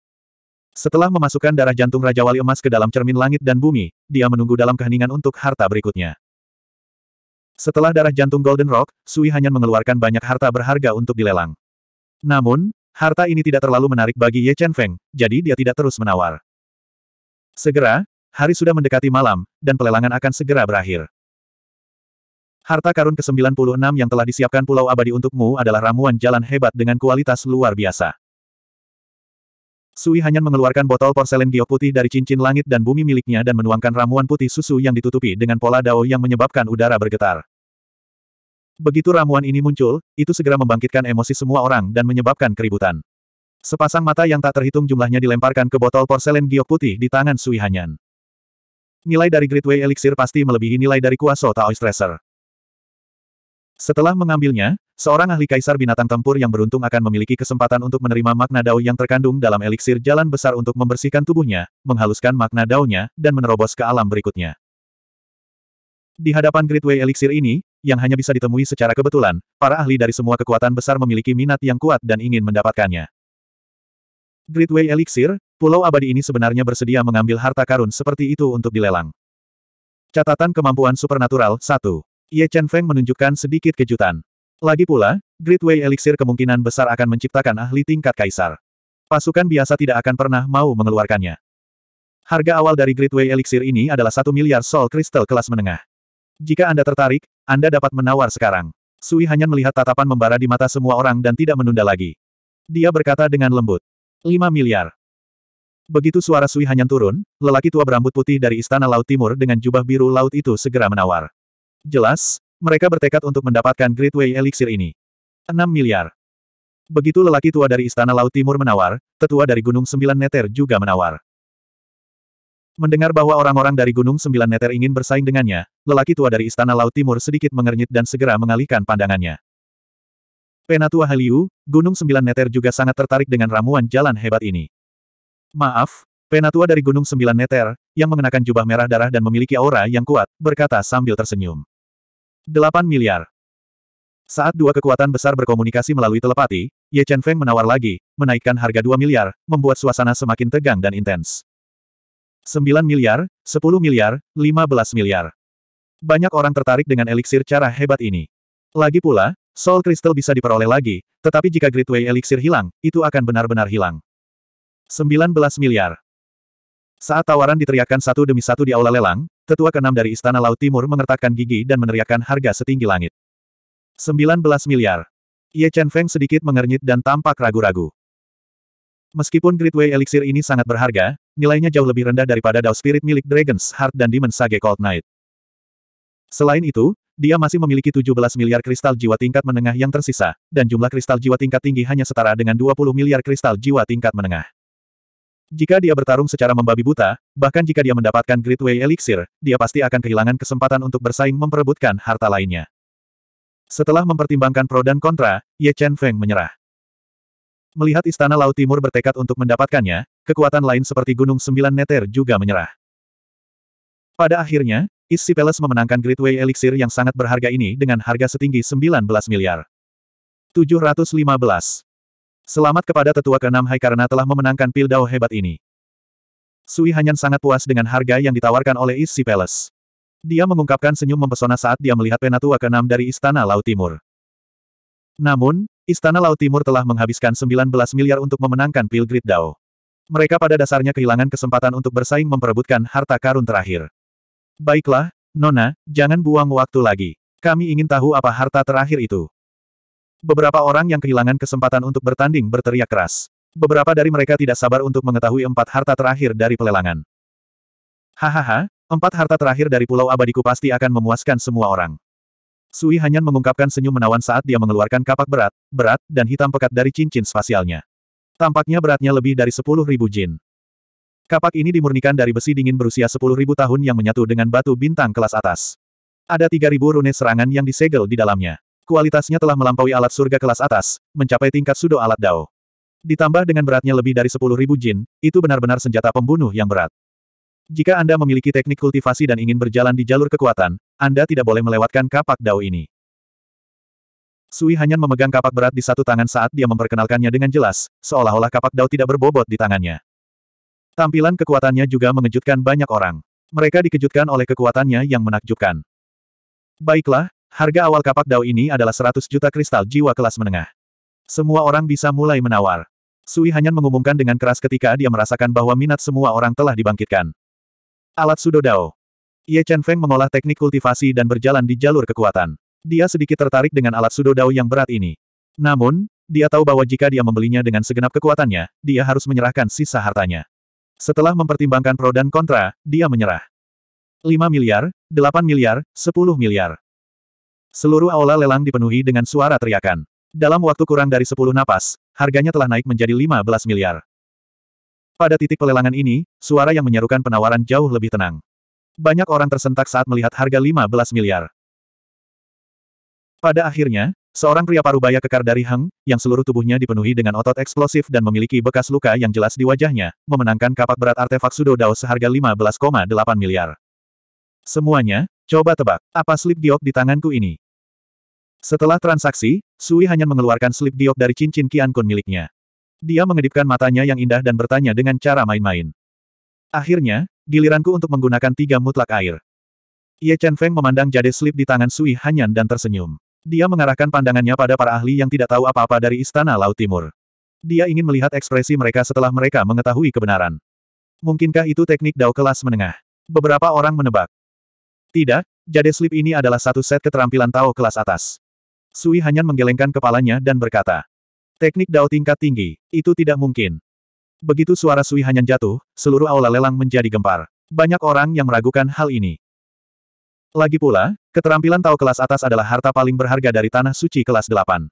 Setelah memasukkan darah jantung Raja Wali Emas ke dalam cermin langit dan bumi, dia menunggu dalam keheningan untuk harta berikutnya. Setelah darah jantung Golden Rock, Sui hanya mengeluarkan banyak harta berharga untuk dilelang. Namun, harta ini tidak terlalu menarik bagi Ye Chen Feng, jadi dia tidak terus menawar. Segera, hari sudah mendekati malam, dan pelelangan akan segera berakhir. Harta karun ke-96 yang telah disiapkan Pulau Abadi untukmu adalah ramuan jalan hebat dengan kualitas luar biasa. Sui Hanyan mengeluarkan botol porselen giok putih dari cincin langit dan bumi miliknya dan menuangkan ramuan putih susu yang ditutupi dengan pola dao yang menyebabkan udara bergetar. Begitu ramuan ini muncul, itu segera membangkitkan emosi semua orang dan menyebabkan keributan. Sepasang mata yang tak terhitung jumlahnya dilemparkan ke botol porselen giok putih di tangan Sui Hanyan. Nilai dari Great Way Elixir pasti melebihi nilai dari kuasa Taoist Tracer. Setelah mengambilnya, seorang ahli kaisar binatang tempur yang beruntung akan memiliki kesempatan untuk menerima makna dao yang terkandung dalam eliksir jalan besar untuk membersihkan tubuhnya, menghaluskan makna dao dan menerobos ke alam berikutnya. Di hadapan Greatway eliksir ini, yang hanya bisa ditemui secara kebetulan, para ahli dari semua kekuatan besar memiliki minat yang kuat dan ingin mendapatkannya. Greatway eliksir, pulau abadi ini sebenarnya bersedia mengambil harta karun seperti itu untuk dilelang. Catatan kemampuan supernatural 1. Ye Chen Feng menunjukkan sedikit kejutan. Lagi pula, Great Elixir kemungkinan besar akan menciptakan ahli tingkat kaisar. Pasukan biasa tidak akan pernah mau mengeluarkannya. Harga awal dari Great Elixir ini adalah satu miliar sol kristal kelas menengah. Jika Anda tertarik, Anda dapat menawar sekarang. Sui hanya melihat tatapan membara di mata semua orang dan tidak menunda lagi. Dia berkata dengan lembut. 5 miliar. Begitu suara Sui Hanyan turun, lelaki tua berambut putih dari Istana Laut Timur dengan jubah biru laut itu segera menawar. Jelas, mereka bertekad untuk mendapatkan Great Elixir ini. 6 miliar. Begitu lelaki tua dari Istana Laut Timur menawar, tetua dari Gunung Sembilan Neter juga menawar. Mendengar bahwa orang-orang dari Gunung Sembilan Neter ingin bersaing dengannya, lelaki tua dari Istana Laut Timur sedikit mengernyit dan segera mengalihkan pandangannya. Penatua Haliu, Gunung Sembilan Neter juga sangat tertarik dengan ramuan jalan hebat ini. Maaf, Penatua dari Gunung Sembilan Neter, yang mengenakan jubah merah darah dan memiliki aura yang kuat, berkata sambil tersenyum. 8 miliar. Saat dua kekuatan besar berkomunikasi melalui telepati, Ye Chen Feng menawar lagi, menaikkan harga 2 miliar, membuat suasana semakin tegang dan intens. 9 miliar, 10 miliar, 15 miliar. Banyak orang tertarik dengan eliksir cara hebat ini. Lagi pula, Soul Crystal bisa diperoleh lagi, tetapi jika Greatway Elixir hilang, itu akan benar-benar hilang. 19 miliar. Saat tawaran diteriakkan satu demi satu di aula lelang, tetua keenam dari Istana Laut Timur mengertakkan gigi dan meneriakkan harga setinggi langit. 19 miliar. Ye Chen Feng sedikit mengernyit dan tampak ragu-ragu. Meskipun Greatway Elixir ini sangat berharga, nilainya jauh lebih rendah daripada Dao Spirit milik Dragon's Heart dan Demon Sage Cold Knight. Selain itu, dia masih memiliki 17 miliar kristal jiwa tingkat menengah yang tersisa, dan jumlah kristal jiwa tingkat tinggi hanya setara dengan 20 miliar kristal jiwa tingkat menengah. Jika dia bertarung secara membabi buta, bahkan jika dia mendapatkan Greatway Elixir, dia pasti akan kehilangan kesempatan untuk bersaing memperebutkan harta lainnya. Setelah mempertimbangkan pro dan kontra, Ye Chen Feng menyerah. Melihat Istana Laut Timur bertekad untuk mendapatkannya, kekuatan lain seperti Gunung Sembilan Neter juga menyerah. Pada akhirnya, Issy Palace memenangkan Greatway Elixir yang sangat berharga ini dengan harga setinggi 19 miliar. 715. Selamat kepada tetua keenam Hai karena telah memenangkan pil dao hebat ini. Sui Hanyan sangat puas dengan harga yang ditawarkan oleh Isi Palace. Dia mengungkapkan senyum mempesona saat dia melihat penatua keenam dari Istana Laut Timur. Namun, Istana Laut Timur telah menghabiskan 19 miliar untuk memenangkan pil grid Dao. Mereka pada dasarnya kehilangan kesempatan untuk bersaing memperebutkan harta karun terakhir. Baiklah, Nona, jangan buang waktu lagi. Kami ingin tahu apa harta terakhir itu. Beberapa orang yang kehilangan kesempatan untuk bertanding berteriak keras. Beberapa dari mereka tidak sabar untuk mengetahui empat harta terakhir dari pelelangan. Hahaha, empat harta terakhir dari Pulau Abadiku pasti akan memuaskan semua orang. Sui Hanyan mengungkapkan senyum menawan saat dia mengeluarkan kapak berat, berat, dan hitam pekat dari cincin spasialnya. Tampaknya beratnya lebih dari sepuluh ribu jin. Kapak ini dimurnikan dari besi dingin berusia sepuluh ribu tahun yang menyatu dengan batu bintang kelas atas. Ada tiga ribu rune serangan yang disegel di dalamnya. Kualitasnya telah melampaui alat surga kelas atas, mencapai tingkat sudo alat Dao. Ditambah dengan beratnya lebih dari 10.000 jin, itu benar-benar senjata pembunuh yang berat. Jika Anda memiliki teknik kultivasi dan ingin berjalan di jalur kekuatan, Anda tidak boleh melewatkan kapak Dao ini. Sui hanya memegang kapak berat di satu tangan saat dia memperkenalkannya dengan jelas, seolah-olah kapak Dao tidak berbobot di tangannya. Tampilan kekuatannya juga mengejutkan banyak orang. Mereka dikejutkan oleh kekuatannya yang menakjubkan. Baiklah, Harga awal kapak Dao ini adalah 100 juta kristal jiwa kelas menengah. Semua orang bisa mulai menawar. Sui Hanyan mengumumkan dengan keras ketika dia merasakan bahwa minat semua orang telah dibangkitkan. Alat Sudo Dao. Ye Chen Feng mengolah teknik kultivasi dan berjalan di jalur kekuatan. Dia sedikit tertarik dengan alat Sudo Dao yang berat ini. Namun, dia tahu bahwa jika dia membelinya dengan segenap kekuatannya, dia harus menyerahkan sisa hartanya. Setelah mempertimbangkan pro dan kontra, dia menyerah. 5 miliar, 8 miliar, 10 miliar. Seluruh aula lelang dipenuhi dengan suara teriakan. Dalam waktu kurang dari 10 napas, harganya telah naik menjadi 15 miliar. Pada titik pelelangan ini, suara yang menyerukan penawaran jauh lebih tenang. Banyak orang tersentak saat melihat harga 15 miliar. Pada akhirnya, seorang pria parubaya kekar dari Heng, yang seluruh tubuhnya dipenuhi dengan otot eksplosif dan memiliki bekas luka yang jelas di wajahnya, memenangkan kapak berat artefak Sudo Dao seharga 15,8 miliar. Semuanya, Coba tebak, apa slip diop di tanganku ini? Setelah transaksi, Sui hanya mengeluarkan slip diop dari cincin Kian Kun miliknya. Dia mengedipkan matanya yang indah dan bertanya dengan cara main-main. Akhirnya, giliranku untuk menggunakan tiga mutlak air. Ye Chen Feng memandang jade slip di tangan Sui Hanyan dan tersenyum. Dia mengarahkan pandangannya pada para ahli yang tidak tahu apa-apa dari Istana Laut Timur. Dia ingin melihat ekspresi mereka setelah mereka mengetahui kebenaran. Mungkinkah itu teknik dao kelas menengah? Beberapa orang menebak, tidak, Jade slip ini adalah satu set keterampilan Tao kelas atas. Sui Hanyan menggelengkan kepalanya dan berkata, Teknik Dao tingkat tinggi, itu tidak mungkin. Begitu suara Sui Hanyan jatuh, seluruh aula lelang menjadi gempar. Banyak orang yang meragukan hal ini. Lagi pula, keterampilan Tao kelas atas adalah harta paling berharga dari Tanah Suci kelas 8.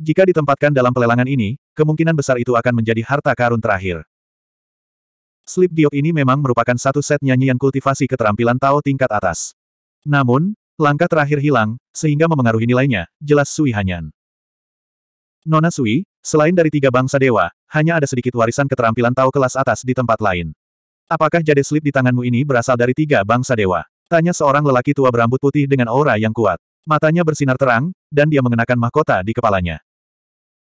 Jika ditempatkan dalam pelelangan ini, kemungkinan besar itu akan menjadi harta karun terakhir. Slip Giok ini memang merupakan satu set nyanyian kultivasi keterampilan Tao tingkat atas. Namun, langkah terakhir hilang, sehingga memengaruhi nilainya, jelas Sui Hanyan. Nona Sui, selain dari tiga bangsa dewa, hanya ada sedikit warisan keterampilan tahu kelas atas di tempat lain. Apakah jade slip di tanganmu ini berasal dari tiga bangsa dewa? Tanya seorang lelaki tua berambut putih dengan aura yang kuat. Matanya bersinar terang, dan dia mengenakan mahkota di kepalanya.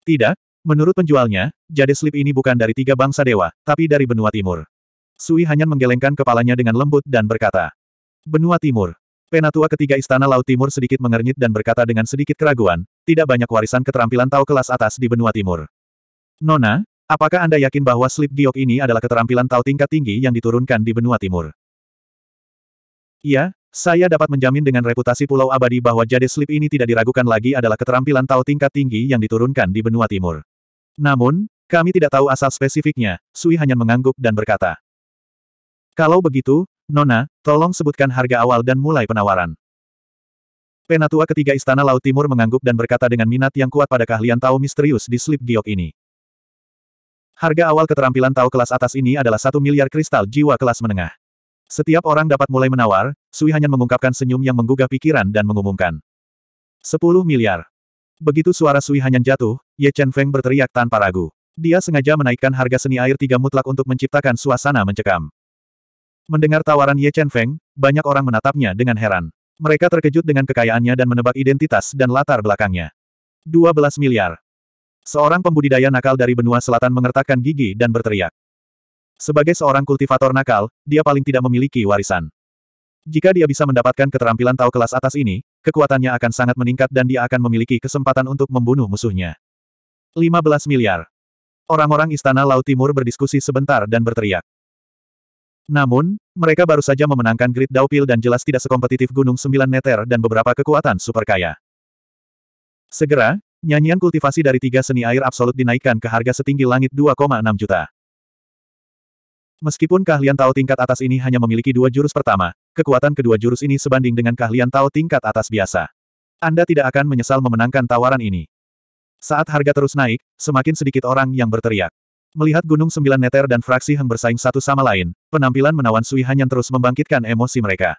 Tidak, menurut penjualnya, jade slip ini bukan dari tiga bangsa dewa, tapi dari benua timur. Sui hanya menggelengkan kepalanya dengan lembut dan berkata, Benua Timur, Penatua ketiga Istana Laut Timur sedikit mengernyit dan berkata dengan sedikit keraguan, tidak banyak warisan keterampilan Tao kelas atas di benua timur. Nona, apakah Anda yakin bahwa slip giok ini adalah keterampilan Tao tingkat tinggi yang diturunkan di benua timur? Iya, saya dapat menjamin dengan reputasi Pulau Abadi bahwa jade slip ini tidak diragukan lagi adalah keterampilan Tao tingkat tinggi yang diturunkan di benua timur. Namun, kami tidak tahu asal spesifiknya, Sui hanya mengangguk dan berkata. Kalau begitu, Nona, tolong sebutkan harga awal dan mulai penawaran. Penatua ketiga Istana Laut Timur mengangguk dan berkata dengan minat yang kuat pada keahlian Tao misterius di slip giok ini. Harga awal keterampilan Tao kelas atas ini adalah satu miliar kristal jiwa kelas menengah. Setiap orang dapat mulai menawar, Sui hanya mengungkapkan senyum yang menggugah pikiran dan mengumumkan. sepuluh miliar. Begitu suara Sui Hanyan jatuh, Ye Chen Feng berteriak tanpa ragu. Dia sengaja menaikkan harga seni air tiga mutlak untuk menciptakan suasana mencekam. Mendengar tawaran Ye Chen Feng, banyak orang menatapnya dengan heran. Mereka terkejut dengan kekayaannya dan menebak identitas dan latar belakangnya. 12 miliar. Seorang pembudidaya nakal dari benua selatan mengertakkan gigi dan berteriak. Sebagai seorang kultivator nakal, dia paling tidak memiliki warisan. Jika dia bisa mendapatkan keterampilan tahu kelas atas ini, kekuatannya akan sangat meningkat dan dia akan memiliki kesempatan untuk membunuh musuhnya. 15 miliar. Orang-orang Istana Laut Timur berdiskusi sebentar dan berteriak. Namun, mereka baru saja memenangkan Grid Daupil dan jelas tidak sekompetitif Gunung Sembilan Neter dan beberapa kekuatan super kaya. Segera, nyanyian kultivasi dari tiga seni air absolut dinaikkan ke harga setinggi langit 2,6 juta. Meskipun keahlian Tao tingkat atas ini hanya memiliki dua jurus pertama, kekuatan kedua jurus ini sebanding dengan keahlian Tao tingkat atas biasa. Anda tidak akan menyesal memenangkan tawaran ini. Saat harga terus naik, semakin sedikit orang yang berteriak. Melihat Gunung Sembilan Neter dan fraksi Heng bersaing satu sama lain, penampilan menawan Sui Hanyan terus membangkitkan emosi mereka.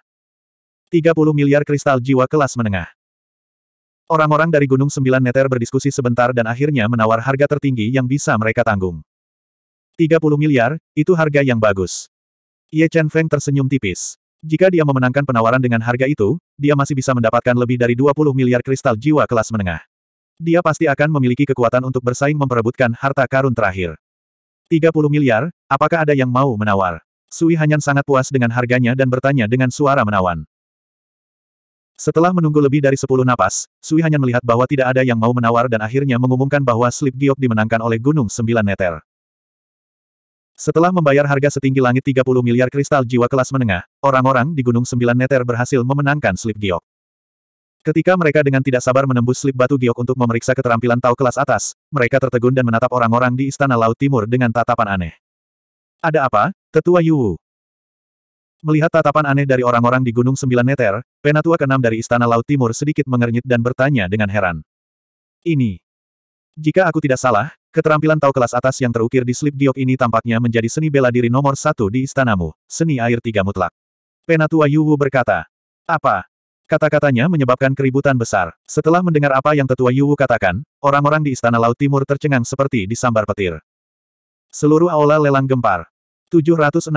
30 miliar kristal jiwa kelas menengah. Orang-orang dari Gunung Sembilan Neter berdiskusi sebentar dan akhirnya menawar harga tertinggi yang bisa mereka tanggung. 30 miliar, itu harga yang bagus. Ye Chen Feng tersenyum tipis. Jika dia memenangkan penawaran dengan harga itu, dia masih bisa mendapatkan lebih dari 20 miliar kristal jiwa kelas menengah. Dia pasti akan memiliki kekuatan untuk bersaing memperebutkan harta karun terakhir. 30 miliar, apakah ada yang mau menawar? Sui Hanyan sangat puas dengan harganya dan bertanya dengan suara menawan. Setelah menunggu lebih dari 10 napas, Sui Hanyan melihat bahwa tidak ada yang mau menawar dan akhirnya mengumumkan bahwa slip giok dimenangkan oleh Gunung Sembilan Neter. Setelah membayar harga setinggi langit 30 miliar kristal jiwa kelas menengah, orang-orang di Gunung Sembilan Neter berhasil memenangkan slip giok. Ketika mereka dengan tidak sabar menembus slip batu giok untuk memeriksa keterampilan Tao kelas atas, mereka tertegun dan menatap orang-orang di Istana Laut Timur dengan tatapan aneh. Ada apa, Tetua Yuwu? Melihat tatapan aneh dari orang-orang di Gunung Sembilan Neter, Penatua keenam dari Istana Laut Timur sedikit mengernyit dan bertanya dengan heran. Ini. Jika aku tidak salah, keterampilan Tao kelas atas yang terukir di slip giok ini tampaknya menjadi seni bela diri nomor satu di istanamu, seni air tiga mutlak. Penatua Yuwu berkata. Apa, Kata-katanya menyebabkan keributan besar. Setelah mendengar apa yang tetua Yuwu katakan, orang-orang di Istana Laut Timur tercengang seperti disambar petir. Seluruh aula lelang gempar. 716.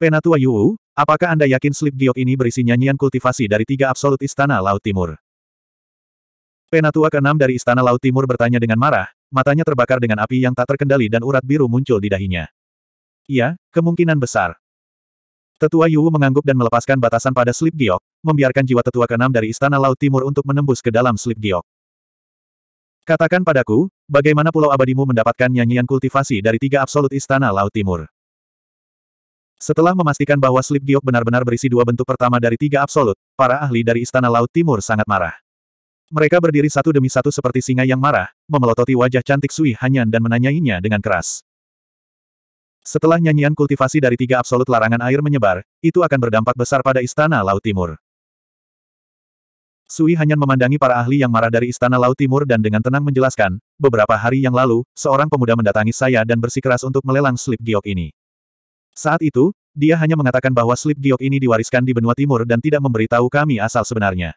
Penatua Yuwu, apakah Anda yakin slip giok ini berisi nyanyian kultivasi dari tiga absolut Istana Laut Timur? Penatua keenam dari Istana Laut Timur bertanya dengan marah, matanya terbakar dengan api yang tak terkendali dan urat biru muncul di dahinya. Iya, kemungkinan besar. Tetua Yuwu mengangguk dan melepaskan batasan pada Slip Giok, membiarkan jiwa tetua keenam dari Istana Laut Timur untuk menembus ke dalam Slip Giok. Katakan padaku, bagaimana pulau abadimu mendapatkan nyanyian kultivasi dari tiga absolut Istana Laut Timur? Setelah memastikan bahwa Slip Giok benar-benar berisi dua bentuk pertama dari tiga absolut, para ahli dari Istana Laut Timur sangat marah. Mereka berdiri satu demi satu seperti singa yang marah, memelototi wajah cantik Sui Hanyan dan menanyainya dengan keras. Setelah nyanyian kultivasi dari tiga absolut larangan air menyebar, itu akan berdampak besar pada Istana Laut Timur. Sui hanya memandangi para ahli yang marah dari Istana Laut Timur dan dengan tenang menjelaskan, beberapa hari yang lalu, seorang pemuda mendatangi saya dan bersikeras untuk melelang slip giok ini. Saat itu, dia hanya mengatakan bahwa slip giok ini diwariskan di benua timur dan tidak memberitahu kami asal sebenarnya.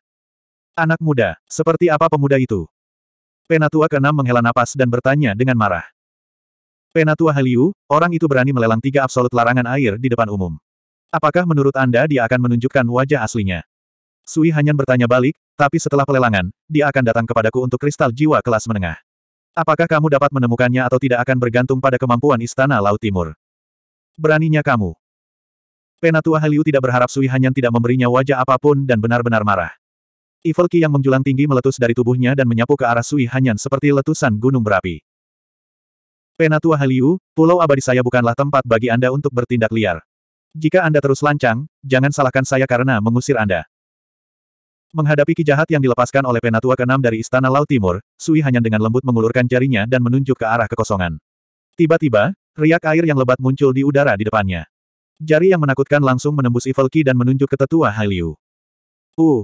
Anak muda, seperti apa pemuda itu? Penatua keenam menghela napas dan bertanya dengan marah. Penatua Haliu, orang itu berani melelang tiga absolut larangan air di depan umum. Apakah menurut Anda dia akan menunjukkan wajah aslinya? Sui Hanyan bertanya balik, tapi setelah pelelangan, dia akan datang kepadaku untuk kristal jiwa kelas menengah. Apakah kamu dapat menemukannya atau tidak akan bergantung pada kemampuan Istana Laut Timur? Beraninya kamu. Penatua Haliu tidak berharap Sui Hanyan tidak memberinya wajah apapun dan benar-benar marah. Evil Ki yang menjulang tinggi meletus dari tubuhnya dan menyapu ke arah Sui Hanyan seperti letusan gunung berapi. Penatua Haliu, Pulau Abadi saya bukanlah tempat bagi Anda untuk bertindak liar. Jika Anda terus lancang, jangan salahkan saya karena mengusir Anda. Menghadapi kijahat yang dilepaskan oleh Penatua ke-6 dari Istana Laut Timur, Sui hanya dengan lembut mengulurkan jarinya dan menunjuk ke arah kekosongan. Tiba-tiba, riak air yang lebat muncul di udara di depannya. Jari yang menakutkan langsung menembus Evil Ki dan menunjuk ke tetua Haliu. Uh!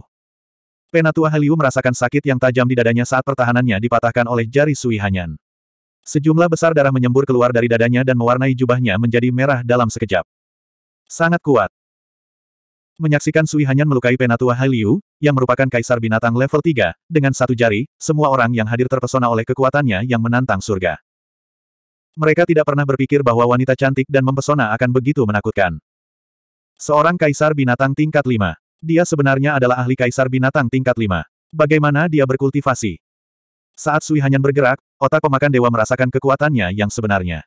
Penatua Haliu merasakan sakit yang tajam di dadanya saat pertahanannya dipatahkan oleh jari Sui Hanyan. Sejumlah besar darah menyembur keluar dari dadanya dan mewarnai jubahnya menjadi merah dalam sekejap. Sangat kuat. Menyaksikan Sui Hanyan melukai penatua Hailiu, yang merupakan kaisar binatang level 3, dengan satu jari, semua orang yang hadir terpesona oleh kekuatannya yang menantang surga. Mereka tidak pernah berpikir bahwa wanita cantik dan mempesona akan begitu menakutkan. Seorang kaisar binatang tingkat 5. Dia sebenarnya adalah ahli kaisar binatang tingkat 5. Bagaimana dia berkultivasi? Saat Sui Hanyan bergerak, otak pemakan dewa merasakan kekuatannya yang sebenarnya.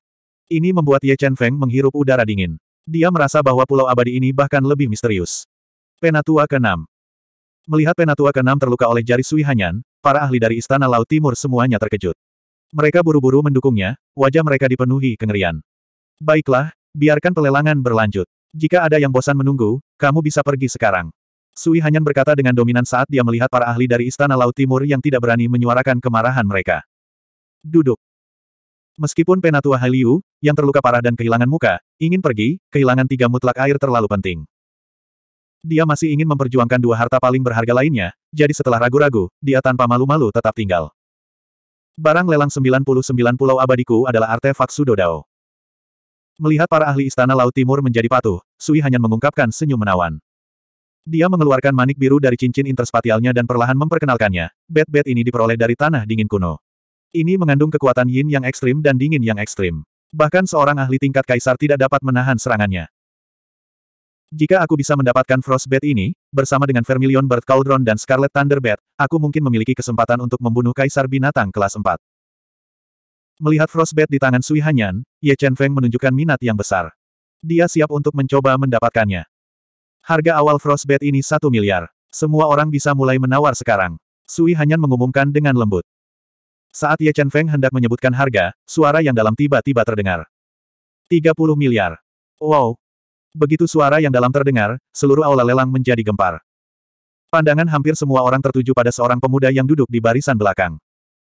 Ini membuat Ye Chen Feng menghirup udara dingin. Dia merasa bahwa pulau abadi ini bahkan lebih misterius. Penatua ke-6 Melihat Penatua ke-6 terluka oleh jari Sui Hanyan, para ahli dari Istana Laut Timur semuanya terkejut. Mereka buru-buru mendukungnya, wajah mereka dipenuhi kengerian. Baiklah, biarkan pelelangan berlanjut. Jika ada yang bosan menunggu, kamu bisa pergi sekarang. Sui Hanyan berkata dengan dominan saat dia melihat para ahli dari Istana Laut Timur yang tidak berani menyuarakan kemarahan mereka. Duduk. Meskipun Penatua Haliu, yang terluka parah dan kehilangan muka, ingin pergi, kehilangan tiga mutlak air terlalu penting. Dia masih ingin memperjuangkan dua harta paling berharga lainnya, jadi setelah ragu-ragu, dia tanpa malu-malu tetap tinggal. Barang lelang 99 pulau abadiku adalah artefak Sudodao. Melihat para ahli Istana Laut Timur menjadi patuh, Sui Hanyan mengungkapkan senyum menawan. Dia mengeluarkan manik biru dari cincin interspatialnya dan perlahan memperkenalkannya. Bed bed ini diperoleh dari tanah dingin kuno. Ini mengandung kekuatan yin yang ekstrim dan dingin yang ekstrim. Bahkan seorang ahli tingkat kaisar tidak dapat menahan serangannya. Jika aku bisa mendapatkan Frost Bed ini, bersama dengan Vermilion Bird Cauldron dan Scarlet Thunder Bed, aku mungkin memiliki kesempatan untuk membunuh kaisar binatang kelas 4. Melihat Frost Bed di tangan Sui Hanyan, Ye Chen Feng menunjukkan minat yang besar. Dia siap untuk mencoba mendapatkannya. Harga awal Frostbite ini satu miliar. Semua orang bisa mulai menawar sekarang. Sui hanya mengumumkan dengan lembut. Saat Ye Chen Feng hendak menyebutkan harga, suara yang dalam tiba-tiba terdengar. 30 miliar. Wow. Begitu suara yang dalam terdengar, seluruh aula lelang menjadi gempar. Pandangan hampir semua orang tertuju pada seorang pemuda yang duduk di barisan belakang.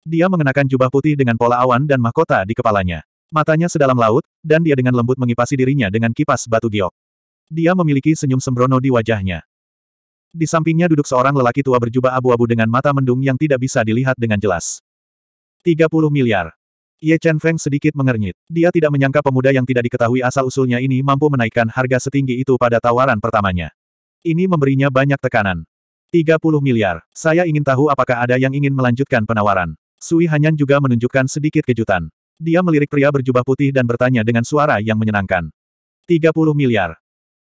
Dia mengenakan jubah putih dengan pola awan dan mahkota di kepalanya. Matanya sedalam laut, dan dia dengan lembut mengipasi dirinya dengan kipas batu giok. Dia memiliki senyum sembrono di wajahnya. Di sampingnya duduk seorang lelaki tua berjubah abu-abu dengan mata mendung yang tidak bisa dilihat dengan jelas. 30 miliar. Ye Chen Feng sedikit mengernyit. Dia tidak menyangka pemuda yang tidak diketahui asal-usulnya ini mampu menaikkan harga setinggi itu pada tawaran pertamanya. Ini memberinya banyak tekanan. 30 miliar. Saya ingin tahu apakah ada yang ingin melanjutkan penawaran. Sui Hanyan juga menunjukkan sedikit kejutan. Dia melirik pria berjubah putih dan bertanya dengan suara yang menyenangkan. 30 miliar.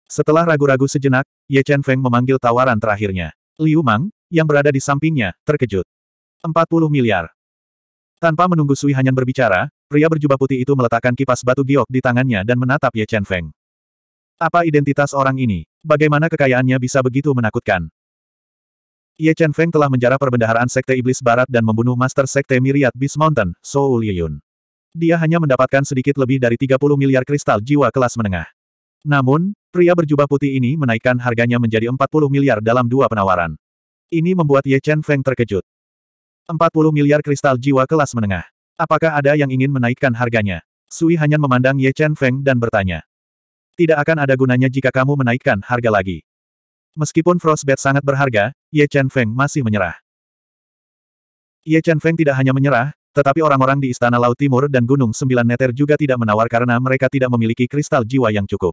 Setelah ragu-ragu sejenak, Ye Chen Feng memanggil tawaran terakhirnya. Liu Mang, yang berada di sampingnya, terkejut. 40 miliar. Tanpa menunggu Sui Hanyan berbicara, pria berjubah putih itu meletakkan kipas batu giok di tangannya dan menatap Ye Chen Feng. Apa identitas orang ini? Bagaimana kekayaannya bisa begitu menakutkan? Ye Chen Feng telah menjarah perbendaharaan Sekte Iblis Barat dan membunuh Master Sekte Myriad Beast Mountain, Soul Yun. Dia hanya mendapatkan sedikit lebih dari 30 miliar kristal jiwa kelas menengah. Namun, pria berjubah putih ini menaikkan harganya menjadi 40 miliar dalam dua penawaran. Ini membuat Ye Chen Feng terkejut. 40 miliar kristal jiwa kelas menengah. Apakah ada yang ingin menaikkan harganya? Sui hanya memandang Ye Chen Feng dan bertanya. Tidak akan ada gunanya jika kamu menaikkan harga lagi. Meskipun Frostbed sangat berharga, Ye Chen Feng masih menyerah. Ye Chen Feng tidak hanya menyerah, tetapi orang-orang di Istana Laut Timur dan Gunung Sembilan Neter juga tidak menawar karena mereka tidak memiliki kristal jiwa yang cukup.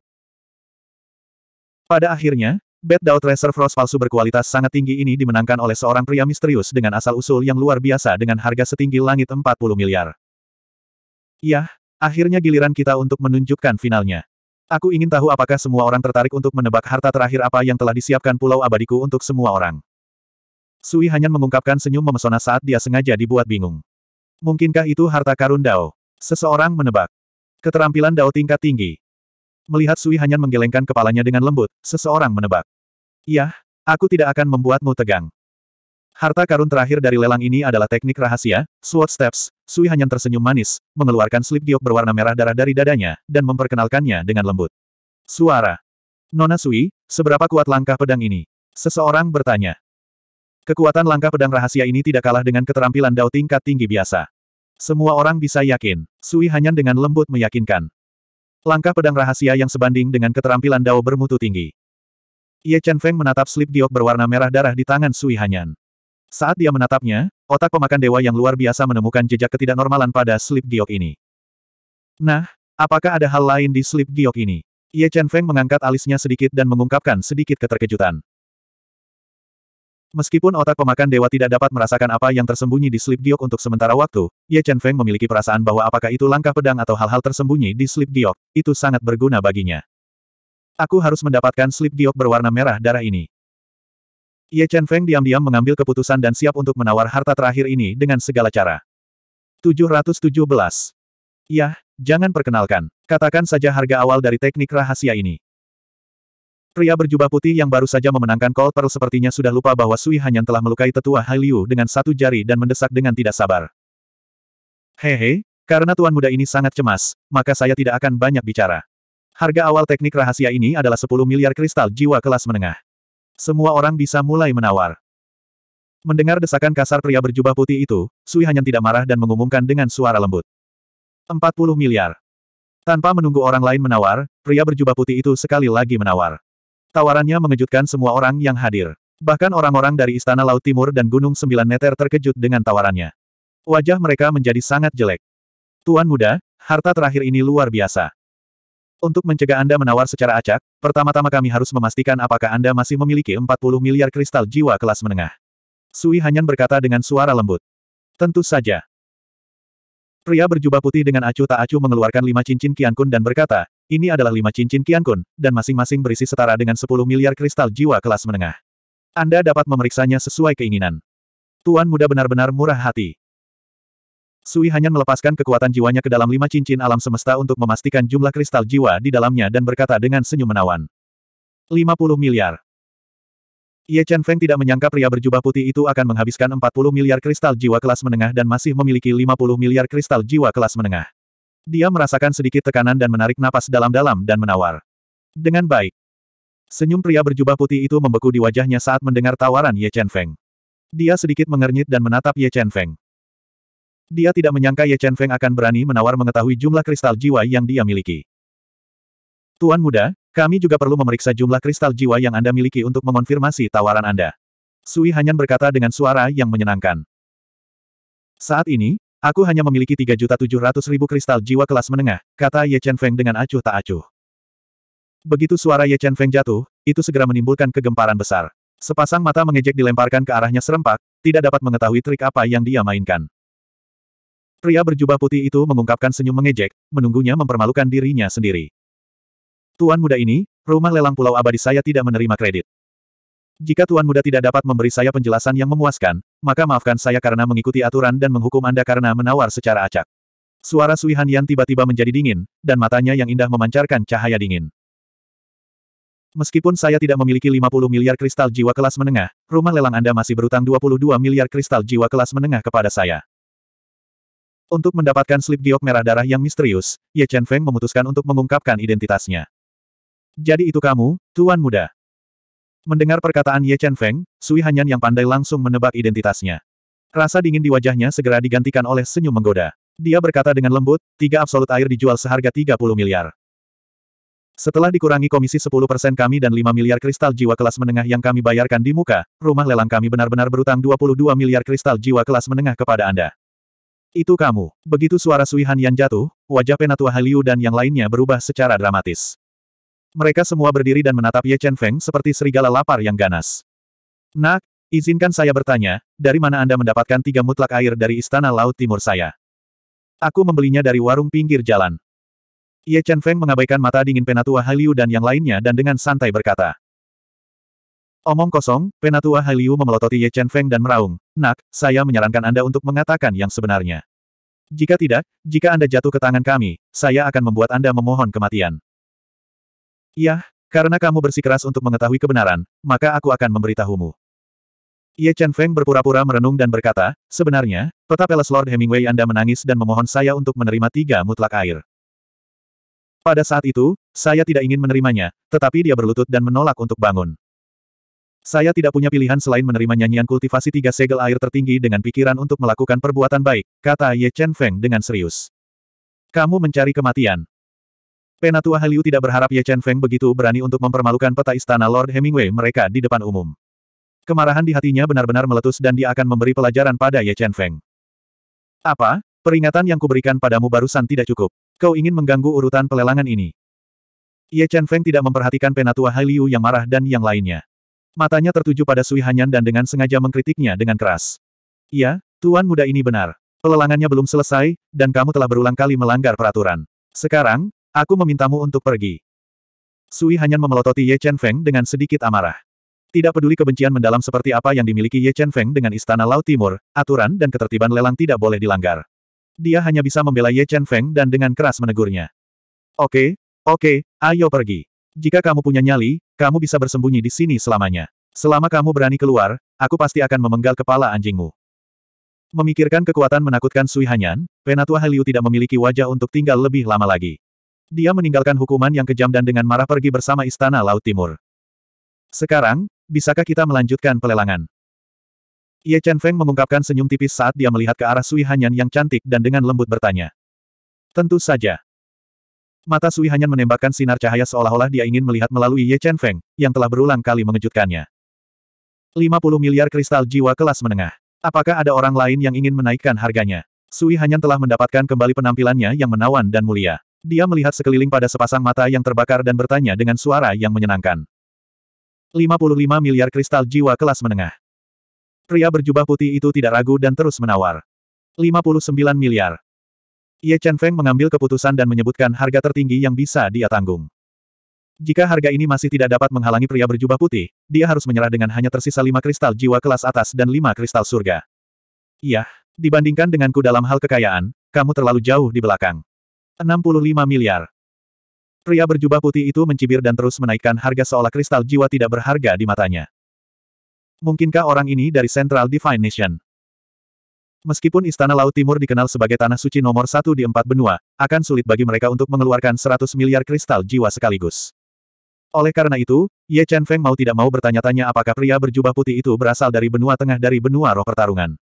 Pada akhirnya, Bed Doubt Racer Frost palsu berkualitas sangat tinggi ini dimenangkan oleh seorang pria misterius dengan asal-usul yang luar biasa dengan harga setinggi langit 40 miliar. Yah, akhirnya giliran kita untuk menunjukkan finalnya. Aku ingin tahu apakah semua orang tertarik untuk menebak harta terakhir apa yang telah disiapkan Pulau Abadiku untuk semua orang. Sui hanya mengungkapkan senyum memesona saat dia sengaja dibuat bingung. Mungkinkah itu harta karun Dao? Seseorang menebak. Keterampilan Dao tingkat tinggi. Melihat Sui Hanyan menggelengkan kepalanya dengan lembut, seseorang menebak. Yah, aku tidak akan membuatmu tegang. Harta karun terakhir dari lelang ini adalah teknik rahasia, Sword Steps. Sui Hanyan tersenyum manis, mengeluarkan slip giok berwarna merah darah dari dadanya, dan memperkenalkannya dengan lembut. Suara. Nona Sui, seberapa kuat langkah pedang ini? Seseorang bertanya. Kekuatan langkah pedang rahasia ini tidak kalah dengan keterampilan dao tingkat tinggi biasa. Semua orang bisa yakin. Sui Hanyan dengan lembut meyakinkan. Langkah pedang rahasia yang sebanding dengan keterampilan Dao bermutu tinggi. Ye Chen Feng menatap slip giok berwarna merah darah di tangan Sui Hanyan. Saat dia menatapnya, otak pemakan dewa yang luar biasa menemukan jejak ketidaknormalan pada slip giok ini. Nah, apakah ada hal lain di slip giok ini? Ye Chen Feng mengangkat alisnya sedikit dan mengungkapkan sedikit keterkejutan. Meskipun otak pemakan dewa tidak dapat merasakan apa yang tersembunyi di slip Giok untuk sementara waktu, Ye Chen Feng memiliki perasaan bahwa apakah itu langkah pedang atau hal-hal tersembunyi di slip Giok, itu sangat berguna baginya. Aku harus mendapatkan slip Giok berwarna merah darah ini. Ye Chen Feng diam-diam mengambil keputusan dan siap untuk menawar harta terakhir ini dengan segala cara. 717. Yah, jangan perkenalkan. Katakan saja harga awal dari teknik rahasia ini. Pria berjubah putih yang baru saja memenangkan Cold Pearl sepertinya sudah lupa bahwa Sui Hanyan telah melukai tetua Hailiu dengan satu jari dan mendesak dengan tidak sabar. Hehe, karena tuan muda ini sangat cemas, maka saya tidak akan banyak bicara. Harga awal teknik rahasia ini adalah 10 miliar kristal jiwa kelas menengah. Semua orang bisa mulai menawar. Mendengar desakan kasar pria berjubah putih itu, Sui Hanyan tidak marah dan mengumumkan dengan suara lembut. 40 miliar. Tanpa menunggu orang lain menawar, pria berjubah putih itu sekali lagi menawar. Tawarannya mengejutkan semua orang yang hadir. Bahkan orang-orang dari Istana Laut Timur dan Gunung Sembilan Neter terkejut dengan tawarannya. Wajah mereka menjadi sangat jelek. Tuan muda, harta terakhir ini luar biasa. Untuk mencegah Anda menawar secara acak, pertama-tama kami harus memastikan apakah Anda masih memiliki 40 miliar kristal jiwa kelas menengah. Sui Hanyan berkata dengan suara lembut. Tentu saja. Pria berjubah putih dengan acuh tak acuh mengeluarkan lima cincin kiankun dan berkata, ini adalah lima cincin Kun dan masing-masing berisi setara dengan 10 miliar kristal jiwa kelas menengah. Anda dapat memeriksanya sesuai keinginan. Tuan muda benar-benar murah hati. Sui hanya melepaskan kekuatan jiwanya ke dalam lima cincin alam semesta untuk memastikan jumlah kristal jiwa di dalamnya dan berkata dengan senyum menawan. 50 miliar. Ye Chen Feng tidak menyangka pria berjubah putih itu akan menghabiskan 40 miliar kristal jiwa kelas menengah dan masih memiliki 50 miliar kristal jiwa kelas menengah. Dia merasakan sedikit tekanan dan menarik napas dalam-dalam dan menawar. Dengan baik. Senyum pria berjubah putih itu membeku di wajahnya saat mendengar tawaran Ye Chen Feng. Dia sedikit mengernyit dan menatap Ye Chen Feng. Dia tidak menyangka Ye Chen Feng akan berani menawar mengetahui jumlah kristal jiwa yang dia miliki. Tuan muda, kami juga perlu memeriksa jumlah kristal jiwa yang Anda miliki untuk mengonfirmasi tawaran Anda. Sui Hanyan berkata dengan suara yang menyenangkan. Saat ini, Aku hanya memiliki 3.700.000 kristal jiwa kelas menengah, kata Ye Chen Feng dengan acuh tak acuh. Begitu suara Ye Chen Feng jatuh, itu segera menimbulkan kegemparan besar. Sepasang mata mengejek dilemparkan ke arahnya serempak, tidak dapat mengetahui trik apa yang dia mainkan. Pria berjubah putih itu mengungkapkan senyum mengejek, menunggunya mempermalukan dirinya sendiri. Tuan muda ini, rumah lelang pulau abadi saya tidak menerima kredit. Jika Tuan Muda tidak dapat memberi saya penjelasan yang memuaskan, maka maafkan saya karena mengikuti aturan dan menghukum Anda karena menawar secara acak. Suara Sui Yan tiba-tiba menjadi dingin, dan matanya yang indah memancarkan cahaya dingin. Meskipun saya tidak memiliki 50 miliar kristal jiwa kelas menengah, rumah lelang Anda masih berutang 22 miliar kristal jiwa kelas menengah kepada saya. Untuk mendapatkan slip giok merah darah yang misterius, Ye Chen Feng memutuskan untuk mengungkapkan identitasnya. Jadi itu kamu, Tuan Muda. Mendengar perkataan Ye Chen Feng, Sui Hanyan yang pandai langsung menebak identitasnya. Rasa dingin di wajahnya segera digantikan oleh senyum menggoda. Dia berkata dengan lembut, tiga absolut air dijual seharga 30 miliar. Setelah dikurangi komisi 10% kami dan 5 miliar kristal jiwa kelas menengah yang kami bayarkan di muka, rumah lelang kami benar-benar berutang 22 miliar kristal jiwa kelas menengah kepada Anda. Itu kamu. Begitu suara Sui Hanyan jatuh, wajah Penatua Haliu dan yang lainnya berubah secara dramatis. Mereka semua berdiri dan menatap Ye Chen Feng seperti serigala lapar yang ganas. Nak, izinkan saya bertanya, dari mana Anda mendapatkan tiga mutlak air dari Istana Laut Timur saya? Aku membelinya dari warung pinggir jalan. Ye Chen Feng mengabaikan mata dingin Penatua Haliu dan yang lainnya dan dengan santai berkata. Omong kosong, Penatua Haliu memelototi Ye Chen Feng dan meraung, Nak, saya menyarankan Anda untuk mengatakan yang sebenarnya. Jika tidak, jika Anda jatuh ke tangan kami, saya akan membuat Anda memohon kematian. Yah, karena kamu bersikeras untuk mengetahui kebenaran, maka aku akan memberitahumu. Ye Chen Feng berpura-pura merenung dan berkata, sebenarnya, peta Peles Lord Hemingway Anda menangis dan memohon saya untuk menerima tiga mutlak air. Pada saat itu, saya tidak ingin menerimanya, tetapi dia berlutut dan menolak untuk bangun. Saya tidak punya pilihan selain menerima nyanyian kultivasi tiga segel air tertinggi dengan pikiran untuk melakukan perbuatan baik, kata Ye Chen Feng dengan serius. Kamu mencari kematian. Penatua Hallyu tidak berharap Ye Chen Feng begitu berani untuk mempermalukan peta istana Lord Hemingway mereka di depan umum. Kemarahan di hatinya benar-benar meletus dan dia akan memberi pelajaran pada Ye Chen Feng. Apa? Peringatan yang kuberikan padamu barusan tidak cukup. Kau ingin mengganggu urutan pelelangan ini. Ye Chen Feng tidak memperhatikan penatua Hallyu yang marah dan yang lainnya. Matanya tertuju pada Sui Hanyan dan dengan sengaja mengkritiknya dengan keras. Iya, tuan muda ini benar. Pelelangannya belum selesai, dan kamu telah berulang kali melanggar peraturan. Sekarang, Aku memintamu untuk pergi. Sui hanya memelototi Ye Chen Feng dengan sedikit amarah. Tidak peduli kebencian mendalam seperti apa yang dimiliki Ye Chen Feng dengan Istana Laut Timur, aturan dan ketertiban lelang tidak boleh dilanggar. Dia hanya bisa membela Ye Chen Feng dan dengan keras menegurnya. Oke, oke, ayo pergi. Jika kamu punya nyali, kamu bisa bersembunyi di sini selamanya. Selama kamu berani keluar, aku pasti akan memenggal kepala anjingmu. Memikirkan kekuatan menakutkan Sui Hanyan, Penatua Heliu tidak memiliki wajah untuk tinggal lebih lama lagi. Dia meninggalkan hukuman yang kejam dan dengan marah pergi bersama Istana Laut Timur. Sekarang, bisakah kita melanjutkan pelelangan? Ye Chen Feng mengungkapkan senyum tipis saat dia melihat ke arah Sui Hanyan yang cantik dan dengan lembut bertanya. Tentu saja. Mata Sui Hanyan menembakkan sinar cahaya seolah-olah dia ingin melihat melalui Ye Chen Feng, yang telah berulang kali mengejutkannya. 50 miliar kristal jiwa kelas menengah. Apakah ada orang lain yang ingin menaikkan harganya? Sui Hanyan telah mendapatkan kembali penampilannya yang menawan dan mulia. Dia melihat sekeliling pada sepasang mata yang terbakar dan bertanya dengan suara yang menyenangkan. 55 miliar kristal jiwa kelas menengah. Pria berjubah putih itu tidak ragu dan terus menawar. 59 miliar. Ye Chen Feng mengambil keputusan dan menyebutkan harga tertinggi yang bisa dia tanggung. Jika harga ini masih tidak dapat menghalangi pria berjubah putih, dia harus menyerah dengan hanya tersisa lima kristal jiwa kelas atas dan lima kristal surga. Yah, dibandingkan denganku dalam hal kekayaan, kamu terlalu jauh di belakang. 65 miliar. Pria berjubah putih itu mencibir dan terus menaikkan harga seolah kristal jiwa tidak berharga di matanya. Mungkinkah orang ini dari Central Divine Nation? Meskipun Istana Laut Timur dikenal sebagai tanah suci nomor satu di empat benua, akan sulit bagi mereka untuk mengeluarkan 100 miliar kristal jiwa sekaligus. Oleh karena itu, Ye Chen Feng mau tidak mau bertanya-tanya apakah pria berjubah putih itu berasal dari benua tengah dari benua roh pertarungan.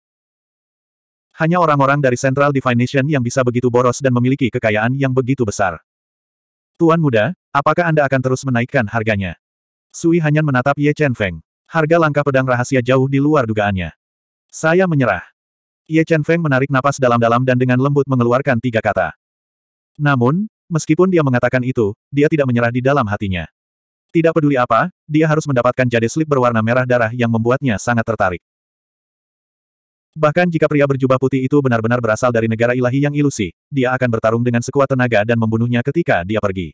Hanya orang-orang dari Central Divination yang bisa begitu boros dan memiliki kekayaan yang begitu besar. Tuan muda, apakah Anda akan terus menaikkan harganya? Sui hanya menatap Ye Chen Feng. Harga langka pedang rahasia jauh di luar dugaannya. Saya menyerah. Ye Chen Feng menarik napas dalam-dalam dan dengan lembut mengeluarkan tiga kata. Namun, meskipun dia mengatakan itu, dia tidak menyerah di dalam hatinya. Tidak peduli apa, dia harus mendapatkan jade slip berwarna merah darah yang membuatnya sangat tertarik. Bahkan jika pria berjubah putih itu benar-benar berasal dari negara ilahi yang ilusi, dia akan bertarung dengan sekuat tenaga dan membunuhnya ketika dia pergi.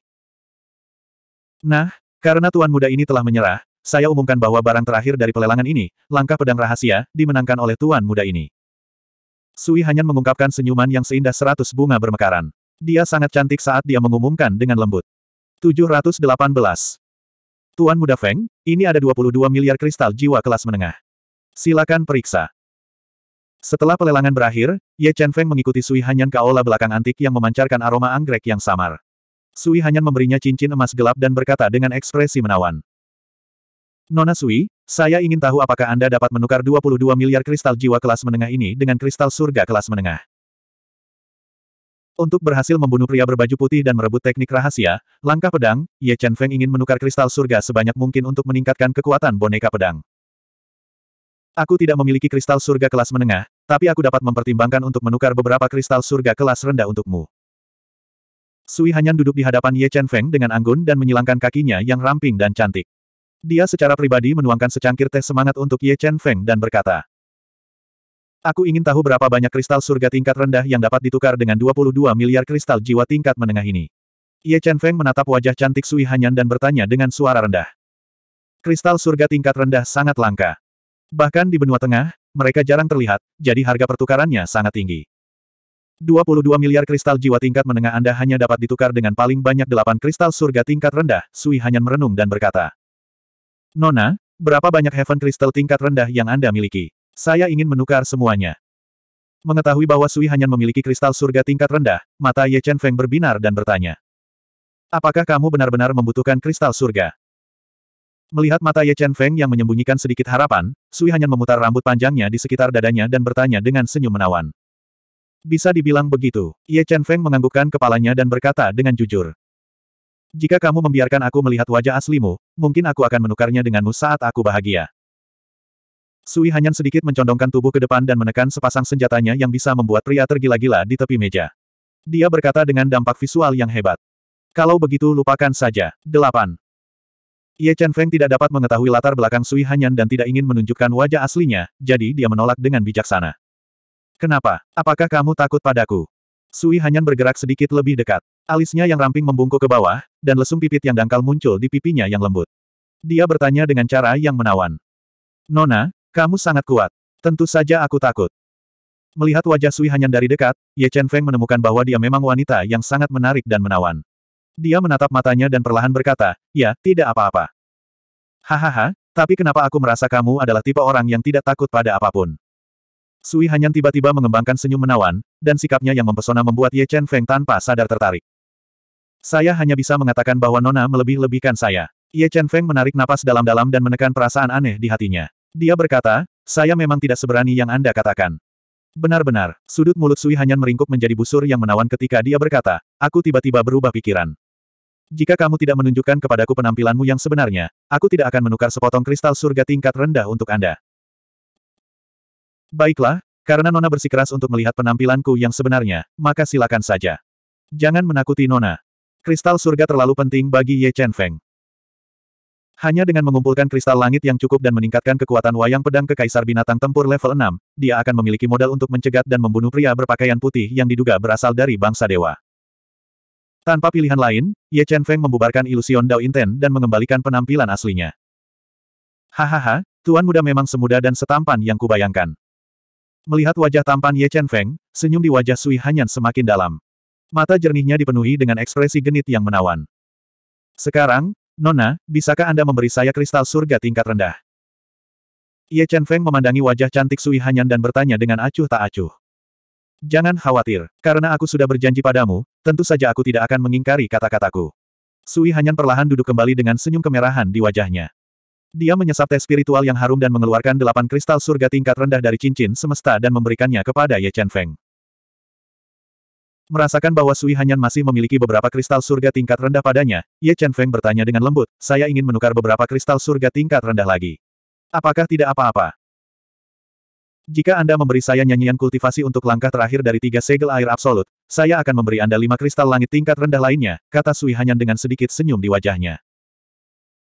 Nah, karena tuan muda ini telah menyerah, saya umumkan bahwa barang terakhir dari pelelangan ini, langkah pedang rahasia, dimenangkan oleh tuan muda ini. Sui Hanyan mengungkapkan senyuman yang seindah seratus bunga bermekaran. Dia sangat cantik saat dia mengumumkan dengan lembut. 718. Tuan Muda Feng, ini ada 22 miliar kristal jiwa kelas menengah. Silakan periksa. Setelah pelelangan berakhir, Ye Chen Feng mengikuti Sui Hanyan ke aula belakang antik yang memancarkan aroma anggrek yang samar. Sui Hanyan memberinya cincin emas gelap dan berkata dengan ekspresi menawan. Nona Sui, saya ingin tahu apakah Anda dapat menukar 22 miliar kristal jiwa kelas menengah ini dengan kristal surga kelas menengah. Untuk berhasil membunuh pria berbaju putih dan merebut teknik rahasia, langkah pedang, Ye Chen Feng ingin menukar kristal surga sebanyak mungkin untuk meningkatkan kekuatan boneka pedang. Aku tidak memiliki kristal surga kelas menengah, tapi aku dapat mempertimbangkan untuk menukar beberapa kristal surga kelas rendah untukmu. Sui Hanyan duduk di hadapan Ye Chen Feng dengan anggun dan menyilangkan kakinya yang ramping dan cantik. Dia secara pribadi menuangkan secangkir teh semangat untuk Ye Chen Feng dan berkata, Aku ingin tahu berapa banyak kristal surga tingkat rendah yang dapat ditukar dengan 22 miliar kristal jiwa tingkat menengah ini. Ye Chen Feng menatap wajah cantik Sui Hanyan dan bertanya dengan suara rendah. Kristal surga tingkat rendah sangat langka. Bahkan di benua tengah, mereka jarang terlihat, jadi harga pertukarannya sangat tinggi. 22 miliar kristal jiwa tingkat menengah Anda hanya dapat ditukar dengan paling banyak 8 kristal surga tingkat rendah, Sui hanya merenung dan berkata. Nona, berapa banyak heaven kristal tingkat rendah yang Anda miliki? Saya ingin menukar semuanya. Mengetahui bahwa Sui hanya memiliki kristal surga tingkat rendah, mata Ye Chen Feng berbinar dan bertanya. Apakah kamu benar-benar membutuhkan kristal surga? Melihat mata Ye Chen Feng yang menyembunyikan sedikit harapan, Sui Hanyan memutar rambut panjangnya di sekitar dadanya dan bertanya dengan senyum menawan. Bisa dibilang begitu. Ye Chen Feng menganggukkan kepalanya dan berkata dengan jujur. Jika kamu membiarkan aku melihat wajah aslimu, mungkin aku akan menukarnya denganmu saat aku bahagia. Sui Hanyan sedikit mencondongkan tubuh ke depan dan menekan sepasang senjatanya yang bisa membuat pria tergila-gila di tepi meja. Dia berkata dengan dampak visual yang hebat. Kalau begitu lupakan saja. 8. Ye Chen Feng tidak dapat mengetahui latar belakang Sui Hanyan dan tidak ingin menunjukkan wajah aslinya, jadi dia menolak dengan bijaksana. Kenapa? Apakah kamu takut padaku? Sui Hanyan bergerak sedikit lebih dekat. Alisnya yang ramping membungkuk ke bawah, dan lesung pipit yang dangkal muncul di pipinya yang lembut. Dia bertanya dengan cara yang menawan. Nona, kamu sangat kuat. Tentu saja aku takut. Melihat wajah Sui Hanyan dari dekat, Ye Chen Feng menemukan bahwa dia memang wanita yang sangat menarik dan menawan. Dia menatap matanya dan perlahan berkata, ya, tidak apa-apa. Hahaha, tapi kenapa aku merasa kamu adalah tipe orang yang tidak takut pada apapun? Sui Hanyan tiba-tiba mengembangkan senyum menawan, dan sikapnya yang mempesona membuat Ye Chen Feng tanpa sadar tertarik. Saya hanya bisa mengatakan bahwa Nona melebih-lebihkan saya. Ye Chen Feng menarik napas dalam-dalam dan menekan perasaan aneh di hatinya. Dia berkata, saya memang tidak seberani yang Anda katakan. Benar-benar, sudut mulut Sui Hanyan meringkuk menjadi busur yang menawan ketika dia berkata, aku tiba-tiba berubah pikiran. Jika kamu tidak menunjukkan kepadaku penampilanmu yang sebenarnya, aku tidak akan menukar sepotong kristal surga tingkat rendah untuk Anda. Baiklah, karena Nona bersikeras untuk melihat penampilanku yang sebenarnya, maka silakan saja. Jangan menakuti Nona. Kristal surga terlalu penting bagi Ye Chen Feng. Hanya dengan mengumpulkan kristal langit yang cukup dan meningkatkan kekuatan wayang pedang ke Kaisar Binatang Tempur level 6, dia akan memiliki modal untuk mencegat dan membunuh pria berpakaian putih yang diduga berasal dari bangsa dewa. Tanpa pilihan lain, Ye Chen Feng membubarkan ilusion Dao Inten dan mengembalikan penampilan aslinya. Hahaha, tuan muda memang semuda dan setampan yang kubayangkan. Melihat wajah tampan Ye Chen Feng, senyum di wajah Sui Hanyan semakin dalam. Mata jernihnya dipenuhi dengan ekspresi genit yang menawan. Sekarang, Nona, bisakah Anda memberi saya kristal surga tingkat rendah? Ye Chen Feng memandangi wajah cantik Sui Hanyan dan bertanya dengan acuh tak acuh. Jangan khawatir, karena aku sudah berjanji padamu, tentu saja aku tidak akan mengingkari kata-kataku. Sui Hanyan perlahan duduk kembali dengan senyum kemerahan di wajahnya. Dia menyesap teh spiritual yang harum dan mengeluarkan delapan kristal surga tingkat rendah dari cincin semesta dan memberikannya kepada Ye Chen Feng. Merasakan bahwa Sui Hanyan masih memiliki beberapa kristal surga tingkat rendah padanya, Ye Chen Feng bertanya dengan lembut, saya ingin menukar beberapa kristal surga tingkat rendah lagi. Apakah tidak apa-apa? Jika Anda memberi saya nyanyian kultivasi untuk langkah terakhir dari tiga segel air absolut, saya akan memberi Anda lima kristal langit tingkat rendah lainnya, kata Sui Hanyan dengan sedikit senyum di wajahnya.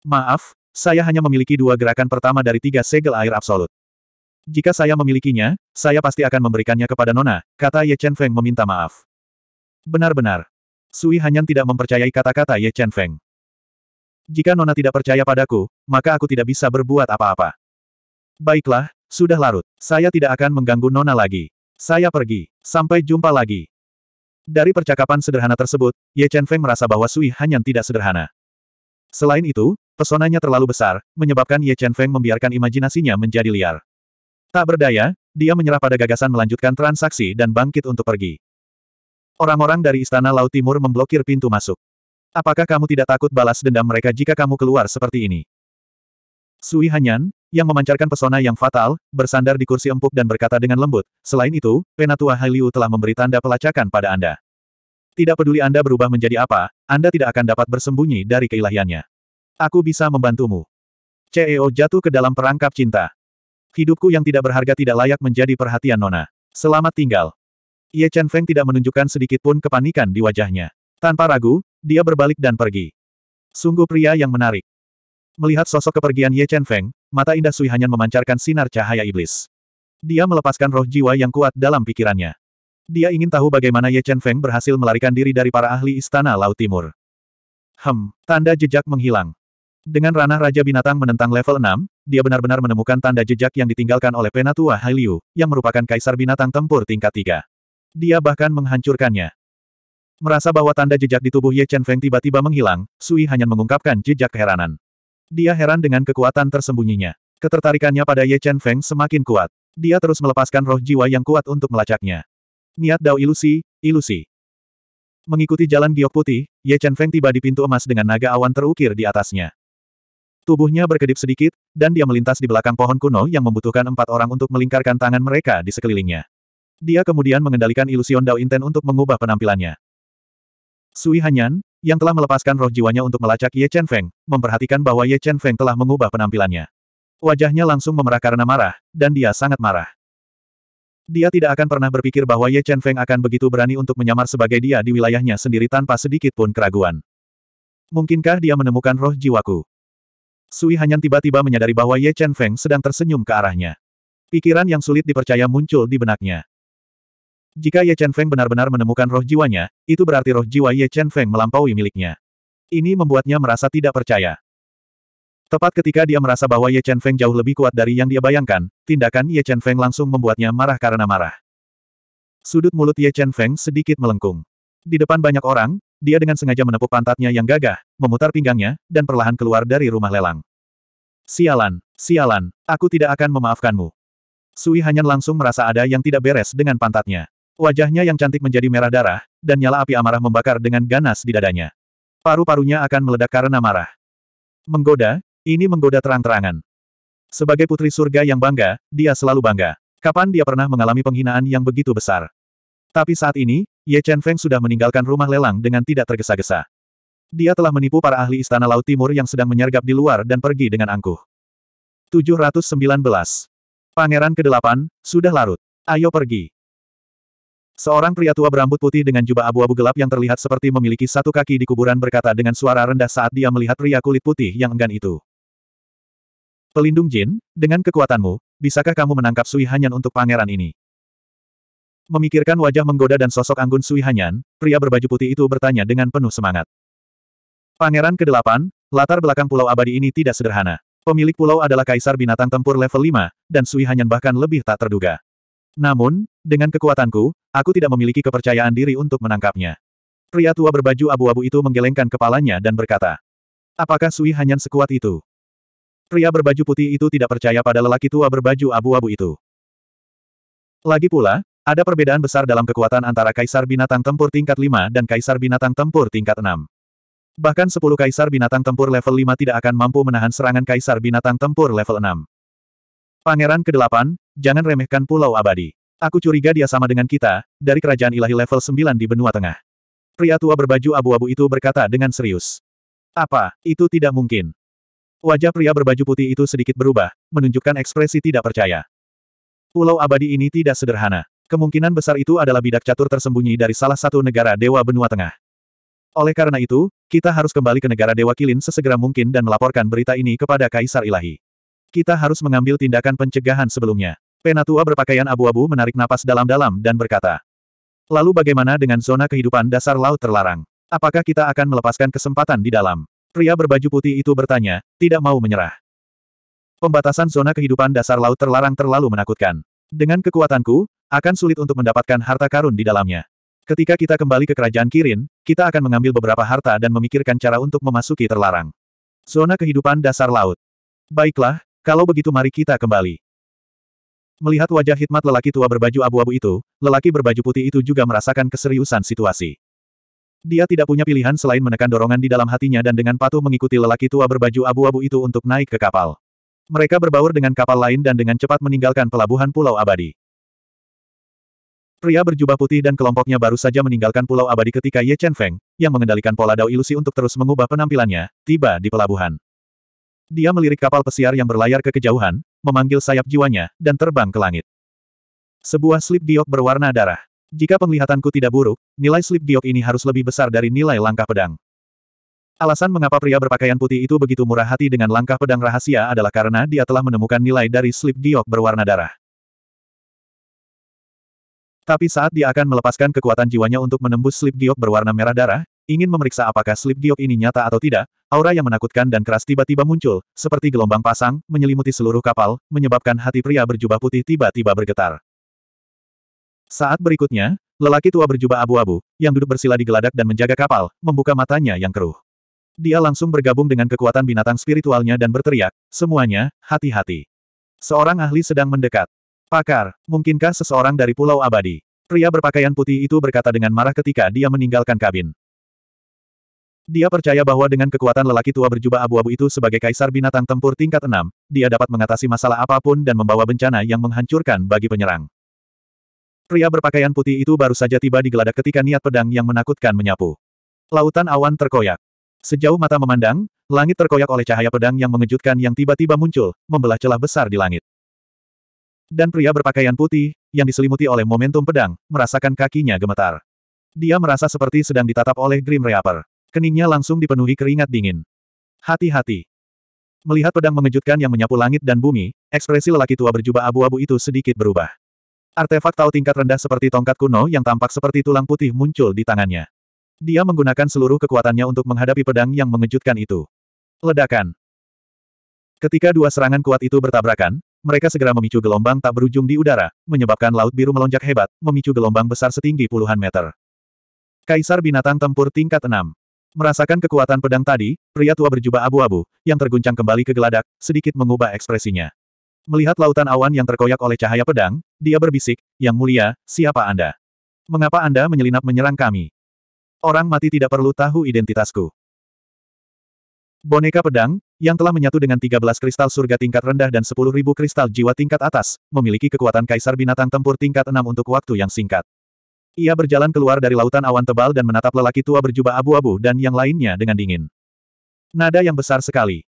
Maaf, saya hanya memiliki dua gerakan pertama dari tiga segel air absolut. Jika saya memilikinya, saya pasti akan memberikannya kepada Nona, kata Ye Chen Feng meminta maaf. Benar-benar. Sui Hanyan tidak mempercayai kata-kata Ye Chen Feng. Jika Nona tidak percaya padaku, maka aku tidak bisa berbuat apa-apa. Baiklah, sudah larut. Saya tidak akan mengganggu Nona lagi. Saya pergi. Sampai jumpa lagi. Dari percakapan sederhana tersebut, Ye Chen Feng merasa bahwa Sui Hanyan tidak sederhana. Selain itu, pesonanya terlalu besar, menyebabkan Ye Chen Feng membiarkan imajinasinya menjadi liar. Tak berdaya, dia menyerah pada gagasan melanjutkan transaksi dan bangkit untuk pergi. Orang-orang dari Istana Laut Timur memblokir pintu masuk. Apakah kamu tidak takut balas dendam mereka jika kamu keluar seperti ini? Sui Hanyan, yang memancarkan pesona yang fatal, bersandar di kursi empuk dan berkata dengan lembut, selain itu, Penatua Hailiu telah memberi tanda pelacakan pada Anda. Tidak peduli Anda berubah menjadi apa, Anda tidak akan dapat bersembunyi dari keilahiannya. Aku bisa membantumu. CEO jatuh ke dalam perangkap cinta. Hidupku yang tidak berharga tidak layak menjadi perhatian Nona. Selamat tinggal. Ye Chen Feng tidak menunjukkan sedikit pun kepanikan di wajahnya. Tanpa ragu, dia berbalik dan pergi. Sungguh pria yang menarik. Melihat sosok kepergian Ye Chen Feng, mata indah Sui Hanyan memancarkan sinar cahaya iblis. Dia melepaskan roh jiwa yang kuat dalam pikirannya. Dia ingin tahu bagaimana Ye Chen Feng berhasil melarikan diri dari para ahli Istana Laut Timur. Hem, tanda jejak menghilang. Dengan ranah Raja Binatang menentang level 6, dia benar-benar menemukan tanda jejak yang ditinggalkan oleh Penatua Hailiu, yang merupakan Kaisar Binatang Tempur tingkat 3. Dia bahkan menghancurkannya. Merasa bahwa tanda jejak di tubuh Ye Chen Feng tiba-tiba menghilang, Sui hanya mengungkapkan jejak keheranan. Dia heran dengan kekuatan tersembunyinya. Ketertarikannya pada Ye Chen Feng semakin kuat. Dia terus melepaskan roh jiwa yang kuat untuk melacaknya. Niat Dao ilusi, ilusi. Mengikuti jalan giok putih, Ye Chen Feng tiba di pintu emas dengan naga awan terukir di atasnya. Tubuhnya berkedip sedikit, dan dia melintas di belakang pohon kuno yang membutuhkan empat orang untuk melingkarkan tangan mereka di sekelilingnya. Dia kemudian mengendalikan ilusion Dao Inten untuk mengubah penampilannya. Sui Hanyan, yang telah melepaskan roh jiwanya untuk melacak Ye Chen Feng, memperhatikan bahwa Ye Chen Feng telah mengubah penampilannya. Wajahnya langsung memerah karena marah, dan dia sangat marah. Dia tidak akan pernah berpikir bahwa Ye Chen Feng akan begitu berani untuk menyamar sebagai dia di wilayahnya sendiri tanpa sedikit pun keraguan. Mungkinkah dia menemukan roh jiwaku? Sui hanya tiba-tiba menyadari bahwa Ye Chen Feng sedang tersenyum ke arahnya. Pikiran yang sulit dipercaya muncul di benaknya. Jika Ye Chen Feng benar-benar menemukan roh jiwanya, itu berarti roh jiwa Ye Chen Feng melampaui miliknya. Ini membuatnya merasa tidak percaya. Tepat ketika dia merasa bahwa Ye Chen Feng jauh lebih kuat dari yang dia bayangkan, tindakan Ye Chen Feng langsung membuatnya marah karena marah. Sudut mulut Ye Chen Feng sedikit melengkung. Di depan banyak orang, dia dengan sengaja menepuk pantatnya yang gagah, memutar pinggangnya, dan perlahan keluar dari rumah lelang. Sialan, sialan, aku tidak akan memaafkanmu. Sui Hanyan langsung merasa ada yang tidak beres dengan pantatnya. Wajahnya yang cantik menjadi merah darah, dan nyala api amarah membakar dengan ganas di dadanya. Paru-parunya akan meledak karena marah. Menggoda, ini menggoda terang-terangan. Sebagai putri surga yang bangga, dia selalu bangga. Kapan dia pernah mengalami penghinaan yang begitu besar? Tapi saat ini, Ye Chen Feng sudah meninggalkan rumah lelang dengan tidak tergesa-gesa. Dia telah menipu para ahli Istana Laut Timur yang sedang menyergap di luar dan pergi dengan angkuh. 719. Pangeran ke-8, sudah larut. Ayo pergi. Seorang pria tua berambut putih dengan jubah abu-abu gelap yang terlihat seperti memiliki satu kaki di kuburan berkata dengan suara rendah saat dia melihat pria kulit putih yang enggan itu. Pelindung Jin, dengan kekuatanmu, bisakah kamu menangkap Sui Hanyan untuk pangeran ini? Memikirkan wajah menggoda dan sosok anggun Sui Hanyan, pria berbaju putih itu bertanya dengan penuh semangat. Pangeran ke-8, latar belakang pulau abadi ini tidak sederhana. Pemilik pulau adalah kaisar binatang tempur level 5, dan Sui Hanyan bahkan lebih tak terduga. Namun, dengan kekuatanku, aku tidak memiliki kepercayaan diri untuk menangkapnya. Pria tua berbaju abu-abu itu menggelengkan kepalanya dan berkata, Apakah Sui hanya sekuat itu? Pria berbaju putih itu tidak percaya pada lelaki tua berbaju abu-abu itu. Lagi pula, ada perbedaan besar dalam kekuatan antara Kaisar Binatang Tempur tingkat 5 dan Kaisar Binatang Tempur tingkat 6. Bahkan 10 Kaisar Binatang Tempur level 5 tidak akan mampu menahan serangan Kaisar Binatang Tempur level 6. Pangeran ke-8, Jangan remehkan Pulau Abadi. Aku curiga dia sama dengan kita, dari kerajaan ilahi level 9 di benua tengah. Pria tua berbaju abu-abu itu berkata dengan serius. Apa, itu tidak mungkin. Wajah pria berbaju putih itu sedikit berubah, menunjukkan ekspresi tidak percaya. Pulau Abadi ini tidak sederhana. Kemungkinan besar itu adalah bidak catur tersembunyi dari salah satu negara dewa benua tengah. Oleh karena itu, kita harus kembali ke negara Dewa Kilin sesegera mungkin dan melaporkan berita ini kepada Kaisar Ilahi. Kita harus mengambil tindakan pencegahan sebelumnya. Penatua berpakaian abu-abu menarik napas dalam-dalam dan berkata. Lalu bagaimana dengan zona kehidupan dasar laut terlarang? Apakah kita akan melepaskan kesempatan di dalam? Pria berbaju putih itu bertanya, tidak mau menyerah. Pembatasan zona kehidupan dasar laut terlarang terlalu menakutkan. Dengan kekuatanku, akan sulit untuk mendapatkan harta karun di dalamnya. Ketika kita kembali ke kerajaan Kirin, kita akan mengambil beberapa harta dan memikirkan cara untuk memasuki terlarang. Zona kehidupan dasar laut. Baiklah, kalau begitu mari kita kembali. Melihat wajah hikmat lelaki tua berbaju abu-abu itu, lelaki berbaju putih itu juga merasakan keseriusan situasi. Dia tidak punya pilihan selain menekan dorongan di dalam hatinya dan dengan patuh mengikuti lelaki tua berbaju abu-abu itu untuk naik ke kapal. Mereka berbaur dengan kapal lain dan dengan cepat meninggalkan pelabuhan Pulau Abadi. Pria berjubah putih dan kelompoknya baru saja meninggalkan Pulau Abadi ketika Ye Chen Feng, yang mengendalikan pola dao ilusi untuk terus mengubah penampilannya, tiba di pelabuhan. Dia melirik kapal pesiar yang berlayar ke kejauhan, memanggil sayap jiwanya, dan terbang ke langit. Sebuah slip giok berwarna darah. Jika penglihatanku tidak buruk, nilai slip giok ini harus lebih besar dari nilai langkah pedang. Alasan mengapa pria berpakaian putih itu begitu murah hati dengan langkah pedang rahasia adalah karena dia telah menemukan nilai dari slip giok berwarna darah. Tapi saat dia akan melepaskan kekuatan jiwanya untuk menembus slip giok berwarna merah darah, ingin memeriksa apakah slip giok ini nyata atau tidak, Aura yang menakutkan dan keras tiba-tiba muncul, seperti gelombang pasang, menyelimuti seluruh kapal, menyebabkan hati pria berjubah putih tiba-tiba bergetar. Saat berikutnya, lelaki tua berjubah abu-abu, yang duduk bersila di geladak dan menjaga kapal, membuka matanya yang keruh. Dia langsung bergabung dengan kekuatan binatang spiritualnya dan berteriak, semuanya, hati-hati. Seorang ahli sedang mendekat. Pakar, mungkinkah seseorang dari Pulau Abadi? Pria berpakaian putih itu berkata dengan marah ketika dia meninggalkan kabin. Dia percaya bahwa dengan kekuatan lelaki tua berjubah abu-abu itu sebagai kaisar binatang tempur tingkat enam, dia dapat mengatasi masalah apapun dan membawa bencana yang menghancurkan bagi penyerang. Pria berpakaian putih itu baru saja tiba di geladak ketika niat pedang yang menakutkan menyapu. Lautan awan terkoyak. Sejauh mata memandang, langit terkoyak oleh cahaya pedang yang mengejutkan yang tiba-tiba muncul, membelah celah besar di langit. Dan pria berpakaian putih, yang diselimuti oleh momentum pedang, merasakan kakinya gemetar. Dia merasa seperti sedang ditatap oleh Grim Reaper. Keningnya langsung dipenuhi keringat dingin. Hati-hati. Melihat pedang mengejutkan yang menyapu langit dan bumi, ekspresi lelaki tua berjubah abu-abu itu sedikit berubah. Artefak tahu tingkat rendah seperti tongkat kuno yang tampak seperti tulang putih muncul di tangannya. Dia menggunakan seluruh kekuatannya untuk menghadapi pedang yang mengejutkan itu. Ledakan. Ketika dua serangan kuat itu bertabrakan, mereka segera memicu gelombang tak berujung di udara, menyebabkan laut biru melonjak hebat, memicu gelombang besar setinggi puluhan meter. Kaisar Binatang Tempur Tingkat 6 Merasakan kekuatan pedang tadi, pria tua berjubah abu-abu, yang terguncang kembali ke geladak, sedikit mengubah ekspresinya. Melihat lautan awan yang terkoyak oleh cahaya pedang, dia berbisik, Yang mulia, siapa Anda? Mengapa Anda menyelinap menyerang kami? Orang mati tidak perlu tahu identitasku. Boneka pedang, yang telah menyatu dengan 13 kristal surga tingkat rendah dan 10.000 kristal jiwa tingkat atas, memiliki kekuatan kaisar binatang tempur tingkat 6 untuk waktu yang singkat. Ia berjalan keluar dari lautan awan tebal dan menatap lelaki tua berjubah abu-abu dan yang lainnya dengan dingin. Nada yang besar sekali.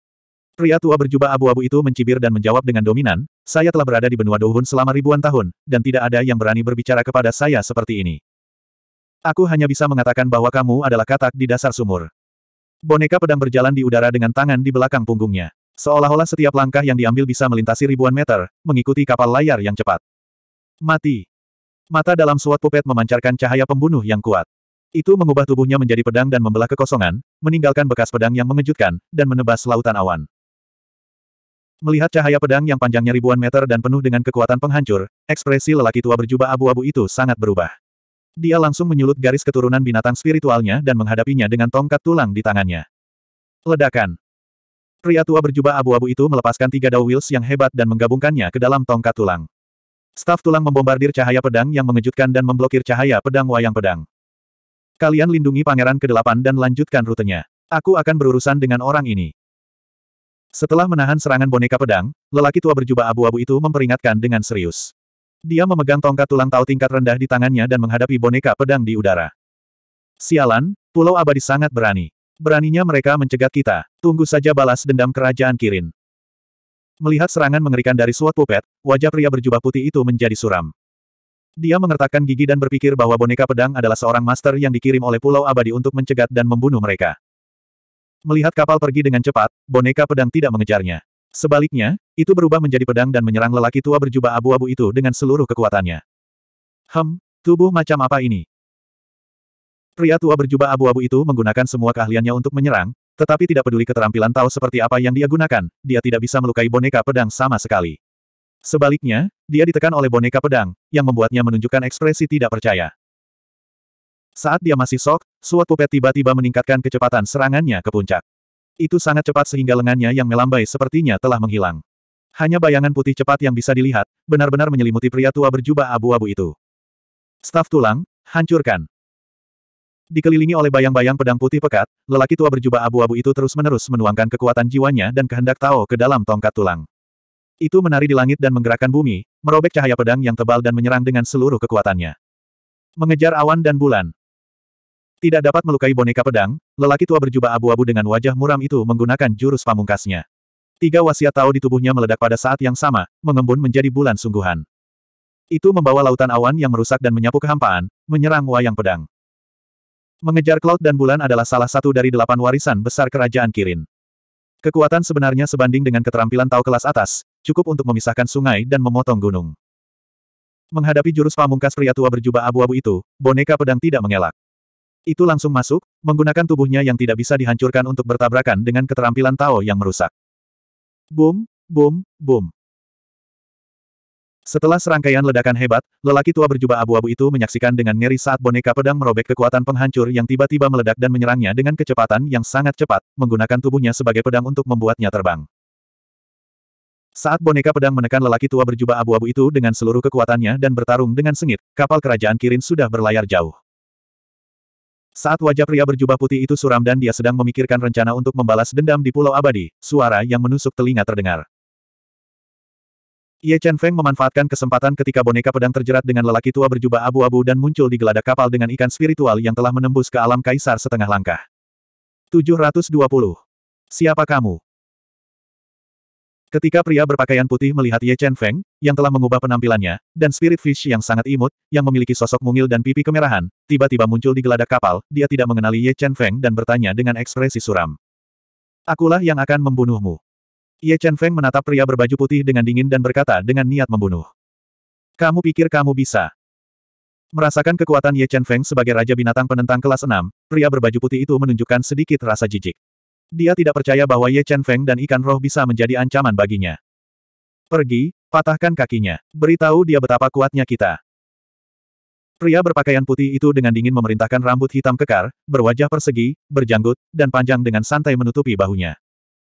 Pria tua berjubah abu-abu itu mencibir dan menjawab dengan dominan, saya telah berada di benua Dohun selama ribuan tahun, dan tidak ada yang berani berbicara kepada saya seperti ini. Aku hanya bisa mengatakan bahwa kamu adalah katak di dasar sumur. Boneka pedang berjalan di udara dengan tangan di belakang punggungnya. Seolah-olah setiap langkah yang diambil bisa melintasi ribuan meter, mengikuti kapal layar yang cepat. Mati. Mata dalam suat pupet memancarkan cahaya pembunuh yang kuat. Itu mengubah tubuhnya menjadi pedang dan membelah kekosongan, meninggalkan bekas pedang yang mengejutkan, dan menebas lautan awan. Melihat cahaya pedang yang panjangnya ribuan meter dan penuh dengan kekuatan penghancur, ekspresi lelaki tua berjubah abu-abu itu sangat berubah. Dia langsung menyulut garis keturunan binatang spiritualnya dan menghadapinya dengan tongkat tulang di tangannya. Ledakan. Pria tua berjubah abu-abu itu melepaskan tiga dao wheels yang hebat dan menggabungkannya ke dalam tongkat tulang. Staf tulang membombardir cahaya pedang yang mengejutkan dan memblokir cahaya pedang wayang pedang. Kalian lindungi pangeran ke-8 dan lanjutkan rutenya. Aku akan berurusan dengan orang ini. Setelah menahan serangan boneka pedang, lelaki tua berjubah abu-abu itu memperingatkan dengan serius. Dia memegang tongkat tulang tau tingkat rendah di tangannya dan menghadapi boneka pedang di udara. Sialan, Pulau Abadi sangat berani. Beraninya mereka mencegat kita. Tunggu saja balas dendam kerajaan Kirin. Melihat serangan mengerikan dari suatu pupet, wajah pria berjubah putih itu menjadi suram. Dia mengertakkan gigi dan berpikir bahwa boneka pedang adalah seorang master yang dikirim oleh Pulau Abadi untuk mencegat dan membunuh mereka. Melihat kapal pergi dengan cepat, boneka pedang tidak mengejarnya. Sebaliknya, itu berubah menjadi pedang dan menyerang lelaki tua berjubah abu-abu itu dengan seluruh kekuatannya. Hem, tubuh macam apa ini? Pria tua berjubah abu-abu itu menggunakan semua keahliannya untuk menyerang, tetapi tidak peduli keterampilan Tao seperti apa yang dia gunakan, dia tidak bisa melukai boneka pedang sama sekali. Sebaliknya, dia ditekan oleh boneka pedang, yang membuatnya menunjukkan ekspresi tidak percaya. Saat dia masih sok, Suat Pupet tiba-tiba meningkatkan kecepatan serangannya ke puncak. Itu sangat cepat sehingga lengannya yang melambai sepertinya telah menghilang. Hanya bayangan putih cepat yang bisa dilihat, benar-benar menyelimuti pria tua berjubah abu-abu itu. Staf tulang, hancurkan. Dikelilingi oleh bayang-bayang pedang putih pekat, lelaki tua berjubah abu-abu itu terus-menerus menuangkan kekuatan jiwanya dan kehendak Tao ke dalam tongkat tulang. Itu menari di langit dan menggerakkan bumi, merobek cahaya pedang yang tebal dan menyerang dengan seluruh kekuatannya. Mengejar awan dan bulan. Tidak dapat melukai boneka pedang, lelaki tua berjubah abu-abu dengan wajah muram itu menggunakan jurus pamungkasnya. Tiga wasiat Tao di tubuhnya meledak pada saat yang sama, mengembun menjadi bulan sungguhan. Itu membawa lautan awan yang merusak dan menyapu kehampaan, menyerang wayang pedang. Mengejar Cloud dan Bulan adalah salah satu dari delapan warisan besar kerajaan Kirin. Kekuatan sebenarnya sebanding dengan keterampilan Tao kelas atas, cukup untuk memisahkan sungai dan memotong gunung. Menghadapi jurus pamungkas pria tua berjubah abu-abu itu, boneka pedang tidak mengelak. Itu langsung masuk, menggunakan tubuhnya yang tidak bisa dihancurkan untuk bertabrakan dengan keterampilan Tao yang merusak. Boom, boom, boom. Setelah serangkaian ledakan hebat, lelaki tua berjubah abu-abu itu menyaksikan dengan ngeri saat boneka pedang merobek kekuatan penghancur yang tiba-tiba meledak dan menyerangnya dengan kecepatan yang sangat cepat, menggunakan tubuhnya sebagai pedang untuk membuatnya terbang. Saat boneka pedang menekan lelaki tua berjubah abu-abu itu dengan seluruh kekuatannya dan bertarung dengan sengit, kapal kerajaan Kirin sudah berlayar jauh. Saat wajah pria berjubah putih itu suram dan dia sedang memikirkan rencana untuk membalas dendam di Pulau Abadi, suara yang menusuk telinga terdengar. Ye Chen Feng memanfaatkan kesempatan ketika boneka pedang terjerat dengan lelaki tua berjubah abu-abu dan muncul di geladak kapal dengan ikan spiritual yang telah menembus ke alam kaisar setengah langkah. 720. Siapa kamu? Ketika pria berpakaian putih melihat Ye Chen Feng, yang telah mengubah penampilannya, dan Spirit Fish yang sangat imut, yang memiliki sosok mungil dan pipi kemerahan, tiba-tiba muncul di geladak kapal, dia tidak mengenali Ye Chen Feng dan bertanya dengan ekspresi suram. Akulah yang akan membunuhmu. Ye Chen Feng menatap pria berbaju putih dengan dingin dan berkata dengan niat membunuh. Kamu pikir kamu bisa? Merasakan kekuatan Ye Chen Feng sebagai raja binatang penentang kelas 6, pria berbaju putih itu menunjukkan sedikit rasa jijik. Dia tidak percaya bahwa Ye Chen Feng dan ikan roh bisa menjadi ancaman baginya. Pergi, patahkan kakinya. Beritahu dia betapa kuatnya kita. Pria berpakaian putih itu dengan dingin memerintahkan rambut hitam kekar, berwajah persegi, berjanggut, dan panjang dengan santai menutupi bahunya.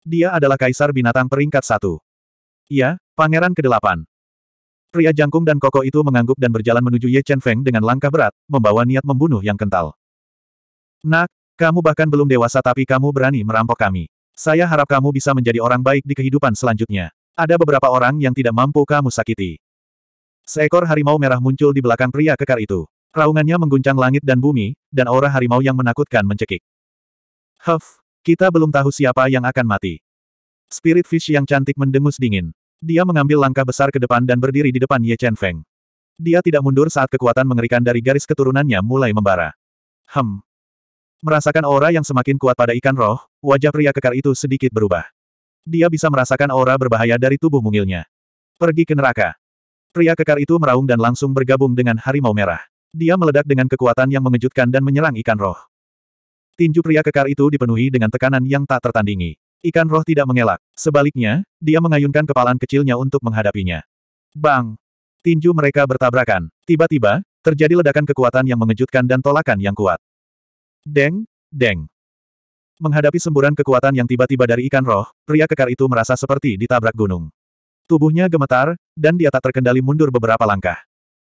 Dia adalah kaisar binatang peringkat satu. Iya, pangeran kedelapan. Pria jangkung dan koko itu mengangguk dan berjalan menuju Ye Chen Feng dengan langkah berat, membawa niat membunuh yang kental. Nak, kamu bahkan belum dewasa tapi kamu berani merampok kami. Saya harap kamu bisa menjadi orang baik di kehidupan selanjutnya. Ada beberapa orang yang tidak mampu kamu sakiti. Seekor harimau merah muncul di belakang pria kekar itu. Raungannya mengguncang langit dan bumi, dan aura harimau yang menakutkan mencekik. Huff, kita belum tahu siapa yang akan mati. Spirit Fish yang cantik mendengus dingin. Dia mengambil langkah besar ke depan dan berdiri di depan Ye Chen Feng. Dia tidak mundur saat kekuatan mengerikan dari garis keturunannya mulai membara. Hem. Merasakan aura yang semakin kuat pada ikan roh, wajah pria kekar itu sedikit berubah. Dia bisa merasakan aura berbahaya dari tubuh mungilnya. Pergi ke neraka. Pria kekar itu meraung dan langsung bergabung dengan harimau merah. Dia meledak dengan kekuatan yang mengejutkan dan menyerang ikan roh. Tinju pria kekar itu dipenuhi dengan tekanan yang tak tertandingi. Ikan roh tidak mengelak. Sebaliknya, dia mengayunkan kepalan kecilnya untuk menghadapinya. Bang! Tinju mereka bertabrakan. Tiba-tiba, terjadi ledakan kekuatan yang mengejutkan dan tolakan yang kuat. Deng! Deng! Menghadapi semburan kekuatan yang tiba-tiba dari ikan roh, pria kekar itu merasa seperti ditabrak gunung. Tubuhnya gemetar, dan dia tak terkendali mundur beberapa langkah.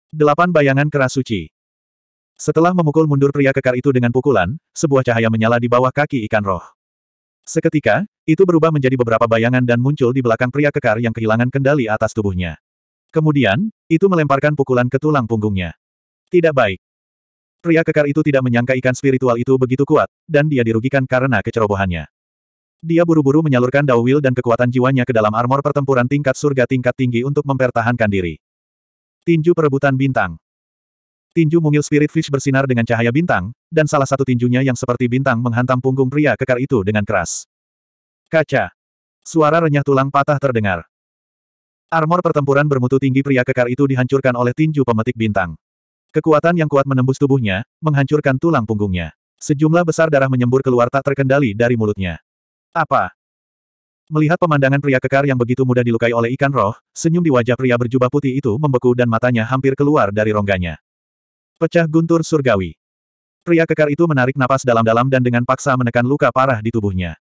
Delapan bayangan keras suci. Setelah memukul mundur pria kekar itu dengan pukulan, sebuah cahaya menyala di bawah kaki ikan roh. Seketika, itu berubah menjadi beberapa bayangan dan muncul di belakang pria kekar yang kehilangan kendali atas tubuhnya. Kemudian, itu melemparkan pukulan ke tulang punggungnya. Tidak baik. Pria kekar itu tidak menyangka ikan spiritual itu begitu kuat, dan dia dirugikan karena kecerobohannya. Dia buru-buru menyalurkan dawil dan kekuatan jiwanya ke dalam armor pertempuran tingkat surga tingkat tinggi untuk mempertahankan diri. Tinju perebutan bintang. Tinju mungil Spirit Fish bersinar dengan cahaya bintang, dan salah satu tinjunya yang seperti bintang menghantam punggung pria kekar itu dengan keras. Kaca. Suara renyah tulang patah terdengar. Armor pertempuran bermutu tinggi pria kekar itu dihancurkan oleh tinju pemetik bintang. Kekuatan yang kuat menembus tubuhnya, menghancurkan tulang punggungnya. Sejumlah besar darah menyembur keluar tak terkendali dari mulutnya. Apa? Melihat pemandangan pria kekar yang begitu mudah dilukai oleh ikan roh, senyum di wajah pria berjubah putih itu membeku dan matanya hampir keluar dari rongganya. Pecah guntur surgawi. Pria kekar itu menarik napas dalam-dalam dan dengan paksa menekan luka parah di tubuhnya.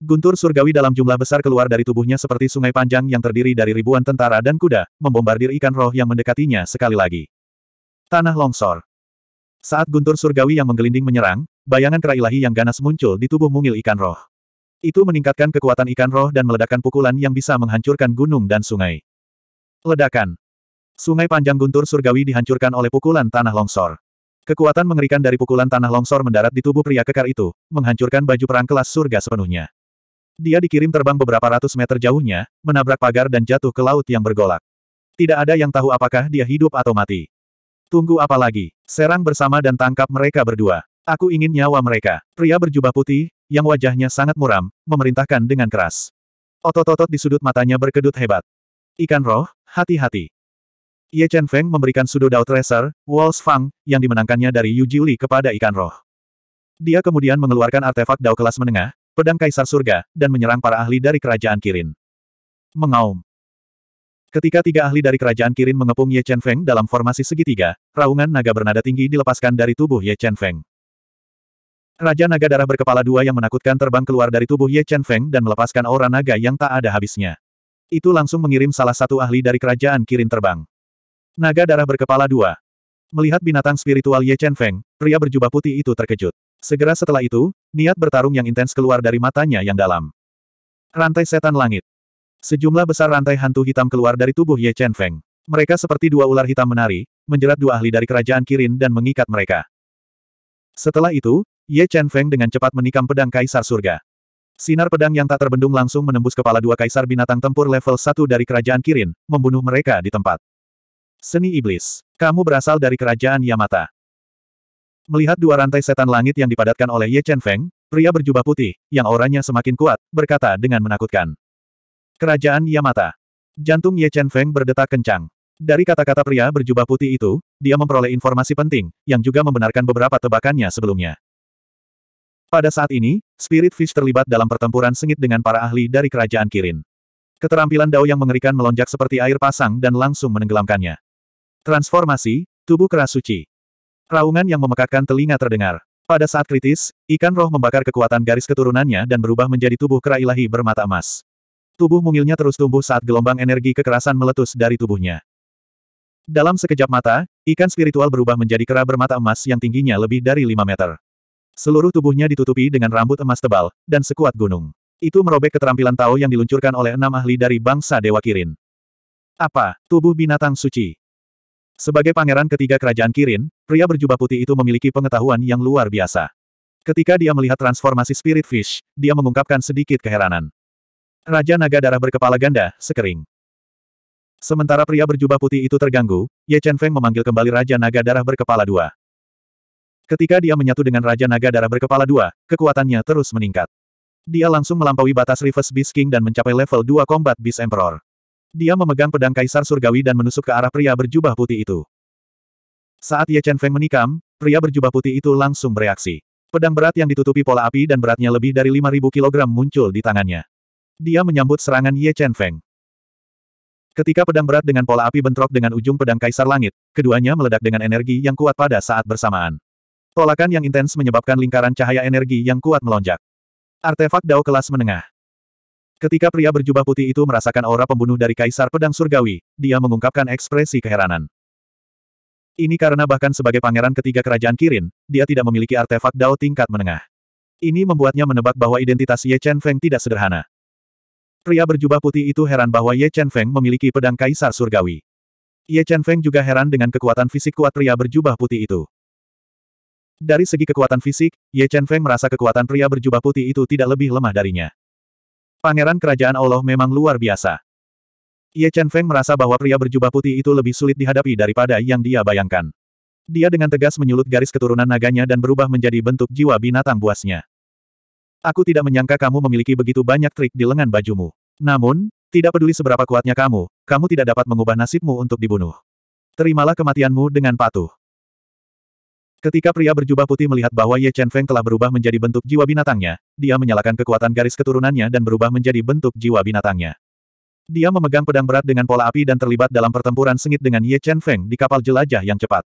Guntur surgawi dalam jumlah besar keluar dari tubuhnya seperti sungai panjang yang terdiri dari ribuan tentara dan kuda, membombardir ikan roh yang mendekatinya sekali lagi. Tanah longsor. Saat guntur surgawi yang menggelinding menyerang, bayangan kera ilahi yang ganas muncul di tubuh mungil ikan roh. Itu meningkatkan kekuatan ikan roh dan meledakkan pukulan yang bisa menghancurkan gunung dan sungai. Ledakan. Sungai panjang guntur surgawi dihancurkan oleh pukulan tanah longsor. Kekuatan mengerikan dari pukulan tanah longsor mendarat di tubuh pria kekar itu, menghancurkan baju perang kelas surga sepenuhnya. Dia dikirim terbang beberapa ratus meter jauhnya, menabrak pagar dan jatuh ke laut yang bergolak. Tidak ada yang tahu apakah dia hidup atau mati. Tunggu apa lagi? Serang bersama dan tangkap mereka berdua. Aku ingin nyawa mereka. Pria berjubah putih, yang wajahnya sangat muram, memerintahkan dengan keras. Otot-otot di sudut matanya berkedut hebat. Ikan roh, hati-hati. Ye Chen Feng memberikan Sudo Dao Tracer, Walls Fang, yang dimenangkannya dari Yu Jiuli kepada ikan roh. Dia kemudian mengeluarkan artefak Dao kelas menengah, pedang Kaisar Surga, dan menyerang para ahli dari Kerajaan Kirin. Mengaum. Ketika tiga ahli dari Kerajaan Kirin mengepung Ye Chen Feng dalam formasi segitiga, raungan naga bernada tinggi dilepaskan dari tubuh Ye Chen Feng. Raja naga darah berkepala dua yang menakutkan terbang keluar dari tubuh Ye Chen Feng dan melepaskan aura naga yang tak ada habisnya. Itu langsung mengirim salah satu ahli dari kerajaan Kirin terbang. Naga darah berkepala dua. Melihat binatang spiritual Ye Chen Feng, pria berjubah putih itu terkejut. Segera setelah itu, niat bertarung yang intens keluar dari matanya yang dalam. Rantai setan langit. Sejumlah besar rantai hantu hitam keluar dari tubuh Ye Chen Feng. Mereka seperti dua ular hitam menari, menjerat dua ahli dari kerajaan Kirin dan mengikat mereka. Setelah itu, Ye Chen Feng dengan cepat menikam pedang Kaisar Surga. Sinar pedang yang tak terbendung langsung menembus kepala dua kaisar binatang tempur level satu dari kerajaan Kirin, membunuh mereka di tempat. Seni Iblis. Kamu berasal dari kerajaan Yamata. Melihat dua rantai setan langit yang dipadatkan oleh Ye Chen Feng, pria berjubah putih, yang auranya semakin kuat, berkata dengan menakutkan. Kerajaan Yamata. Jantung Ye Chen Feng berdetak kencang. Dari kata-kata pria berjubah putih itu, dia memperoleh informasi penting, yang juga membenarkan beberapa tebakannya sebelumnya. Pada saat ini, Spirit Fish terlibat dalam pertempuran sengit dengan para ahli dari kerajaan Kirin. Keterampilan Dao yang mengerikan melonjak seperti air pasang dan langsung menenggelamkannya. Transformasi, tubuh keras suci. Raungan yang memekakkan telinga terdengar. Pada saat kritis, ikan roh membakar kekuatan garis keturunannya dan berubah menjadi tubuh kera ilahi bermata emas. Tubuh mungilnya terus tumbuh saat gelombang energi kekerasan meletus dari tubuhnya. Dalam sekejap mata, ikan spiritual berubah menjadi kera bermata emas yang tingginya lebih dari 5 meter. Seluruh tubuhnya ditutupi dengan rambut emas tebal, dan sekuat gunung. Itu merobek keterampilan Tao yang diluncurkan oleh enam ahli dari bangsa Dewa Kirin. Apa, tubuh binatang suci? Sebagai pangeran ketiga kerajaan Kirin, pria berjubah putih itu memiliki pengetahuan yang luar biasa. Ketika dia melihat transformasi Spirit Fish, dia mengungkapkan sedikit keheranan. Raja naga darah berkepala ganda, sekering. Sementara pria berjubah putih itu terganggu, Ye Chen Feng memanggil kembali Raja Naga Darah berkepala dua. Ketika dia menyatu dengan Raja Naga Darah berkepala dua, kekuatannya terus meningkat. Dia langsung melampaui batas Reverse Beast King dan mencapai level 2 Combat Beast Emperor. Dia memegang pedang kaisar surgawi dan menusuk ke arah pria berjubah putih itu. Saat Ye Chen Feng menikam, pria berjubah putih itu langsung bereaksi. Pedang berat yang ditutupi pola api dan beratnya lebih dari 5.000 kg muncul di tangannya. Dia menyambut serangan Ye Chen Feng. Ketika pedang berat dengan pola api bentrok dengan ujung pedang kaisar langit, keduanya meledak dengan energi yang kuat pada saat bersamaan. Tolakan yang intens menyebabkan lingkaran cahaya energi yang kuat melonjak. Artefak Dao kelas menengah. Ketika pria berjubah putih itu merasakan aura pembunuh dari Kaisar Pedang Surgawi, dia mengungkapkan ekspresi keheranan. Ini karena bahkan sebagai pangeran ketiga kerajaan Kirin, dia tidak memiliki artefak Dao tingkat menengah. Ini membuatnya menebak bahwa identitas Ye Chen Feng tidak sederhana. Pria berjubah putih itu heran bahwa Ye Chen Feng memiliki pedang Kaisar Surgawi. Ye Chen Feng juga heran dengan kekuatan fisik kuat pria berjubah putih itu. Dari segi kekuatan fisik, Ye Chen Feng merasa kekuatan pria berjubah putih itu tidak lebih lemah darinya. Pangeran Kerajaan Allah memang luar biasa. Ye Chen Feng merasa bahwa pria berjubah putih itu lebih sulit dihadapi daripada yang dia bayangkan. Dia dengan tegas menyulut garis keturunan naganya dan berubah menjadi bentuk jiwa binatang buasnya. Aku tidak menyangka kamu memiliki begitu banyak trik di lengan bajumu. Namun, tidak peduli seberapa kuatnya kamu, kamu tidak dapat mengubah nasibmu untuk dibunuh. Terimalah kematianmu dengan patuh. Ketika pria berjubah putih melihat bahwa Ye Chen Feng telah berubah menjadi bentuk jiwa binatangnya, dia menyalakan kekuatan garis keturunannya dan berubah menjadi bentuk jiwa binatangnya. Dia memegang pedang berat dengan pola api dan terlibat dalam pertempuran sengit dengan Ye Chen Feng di kapal jelajah yang cepat.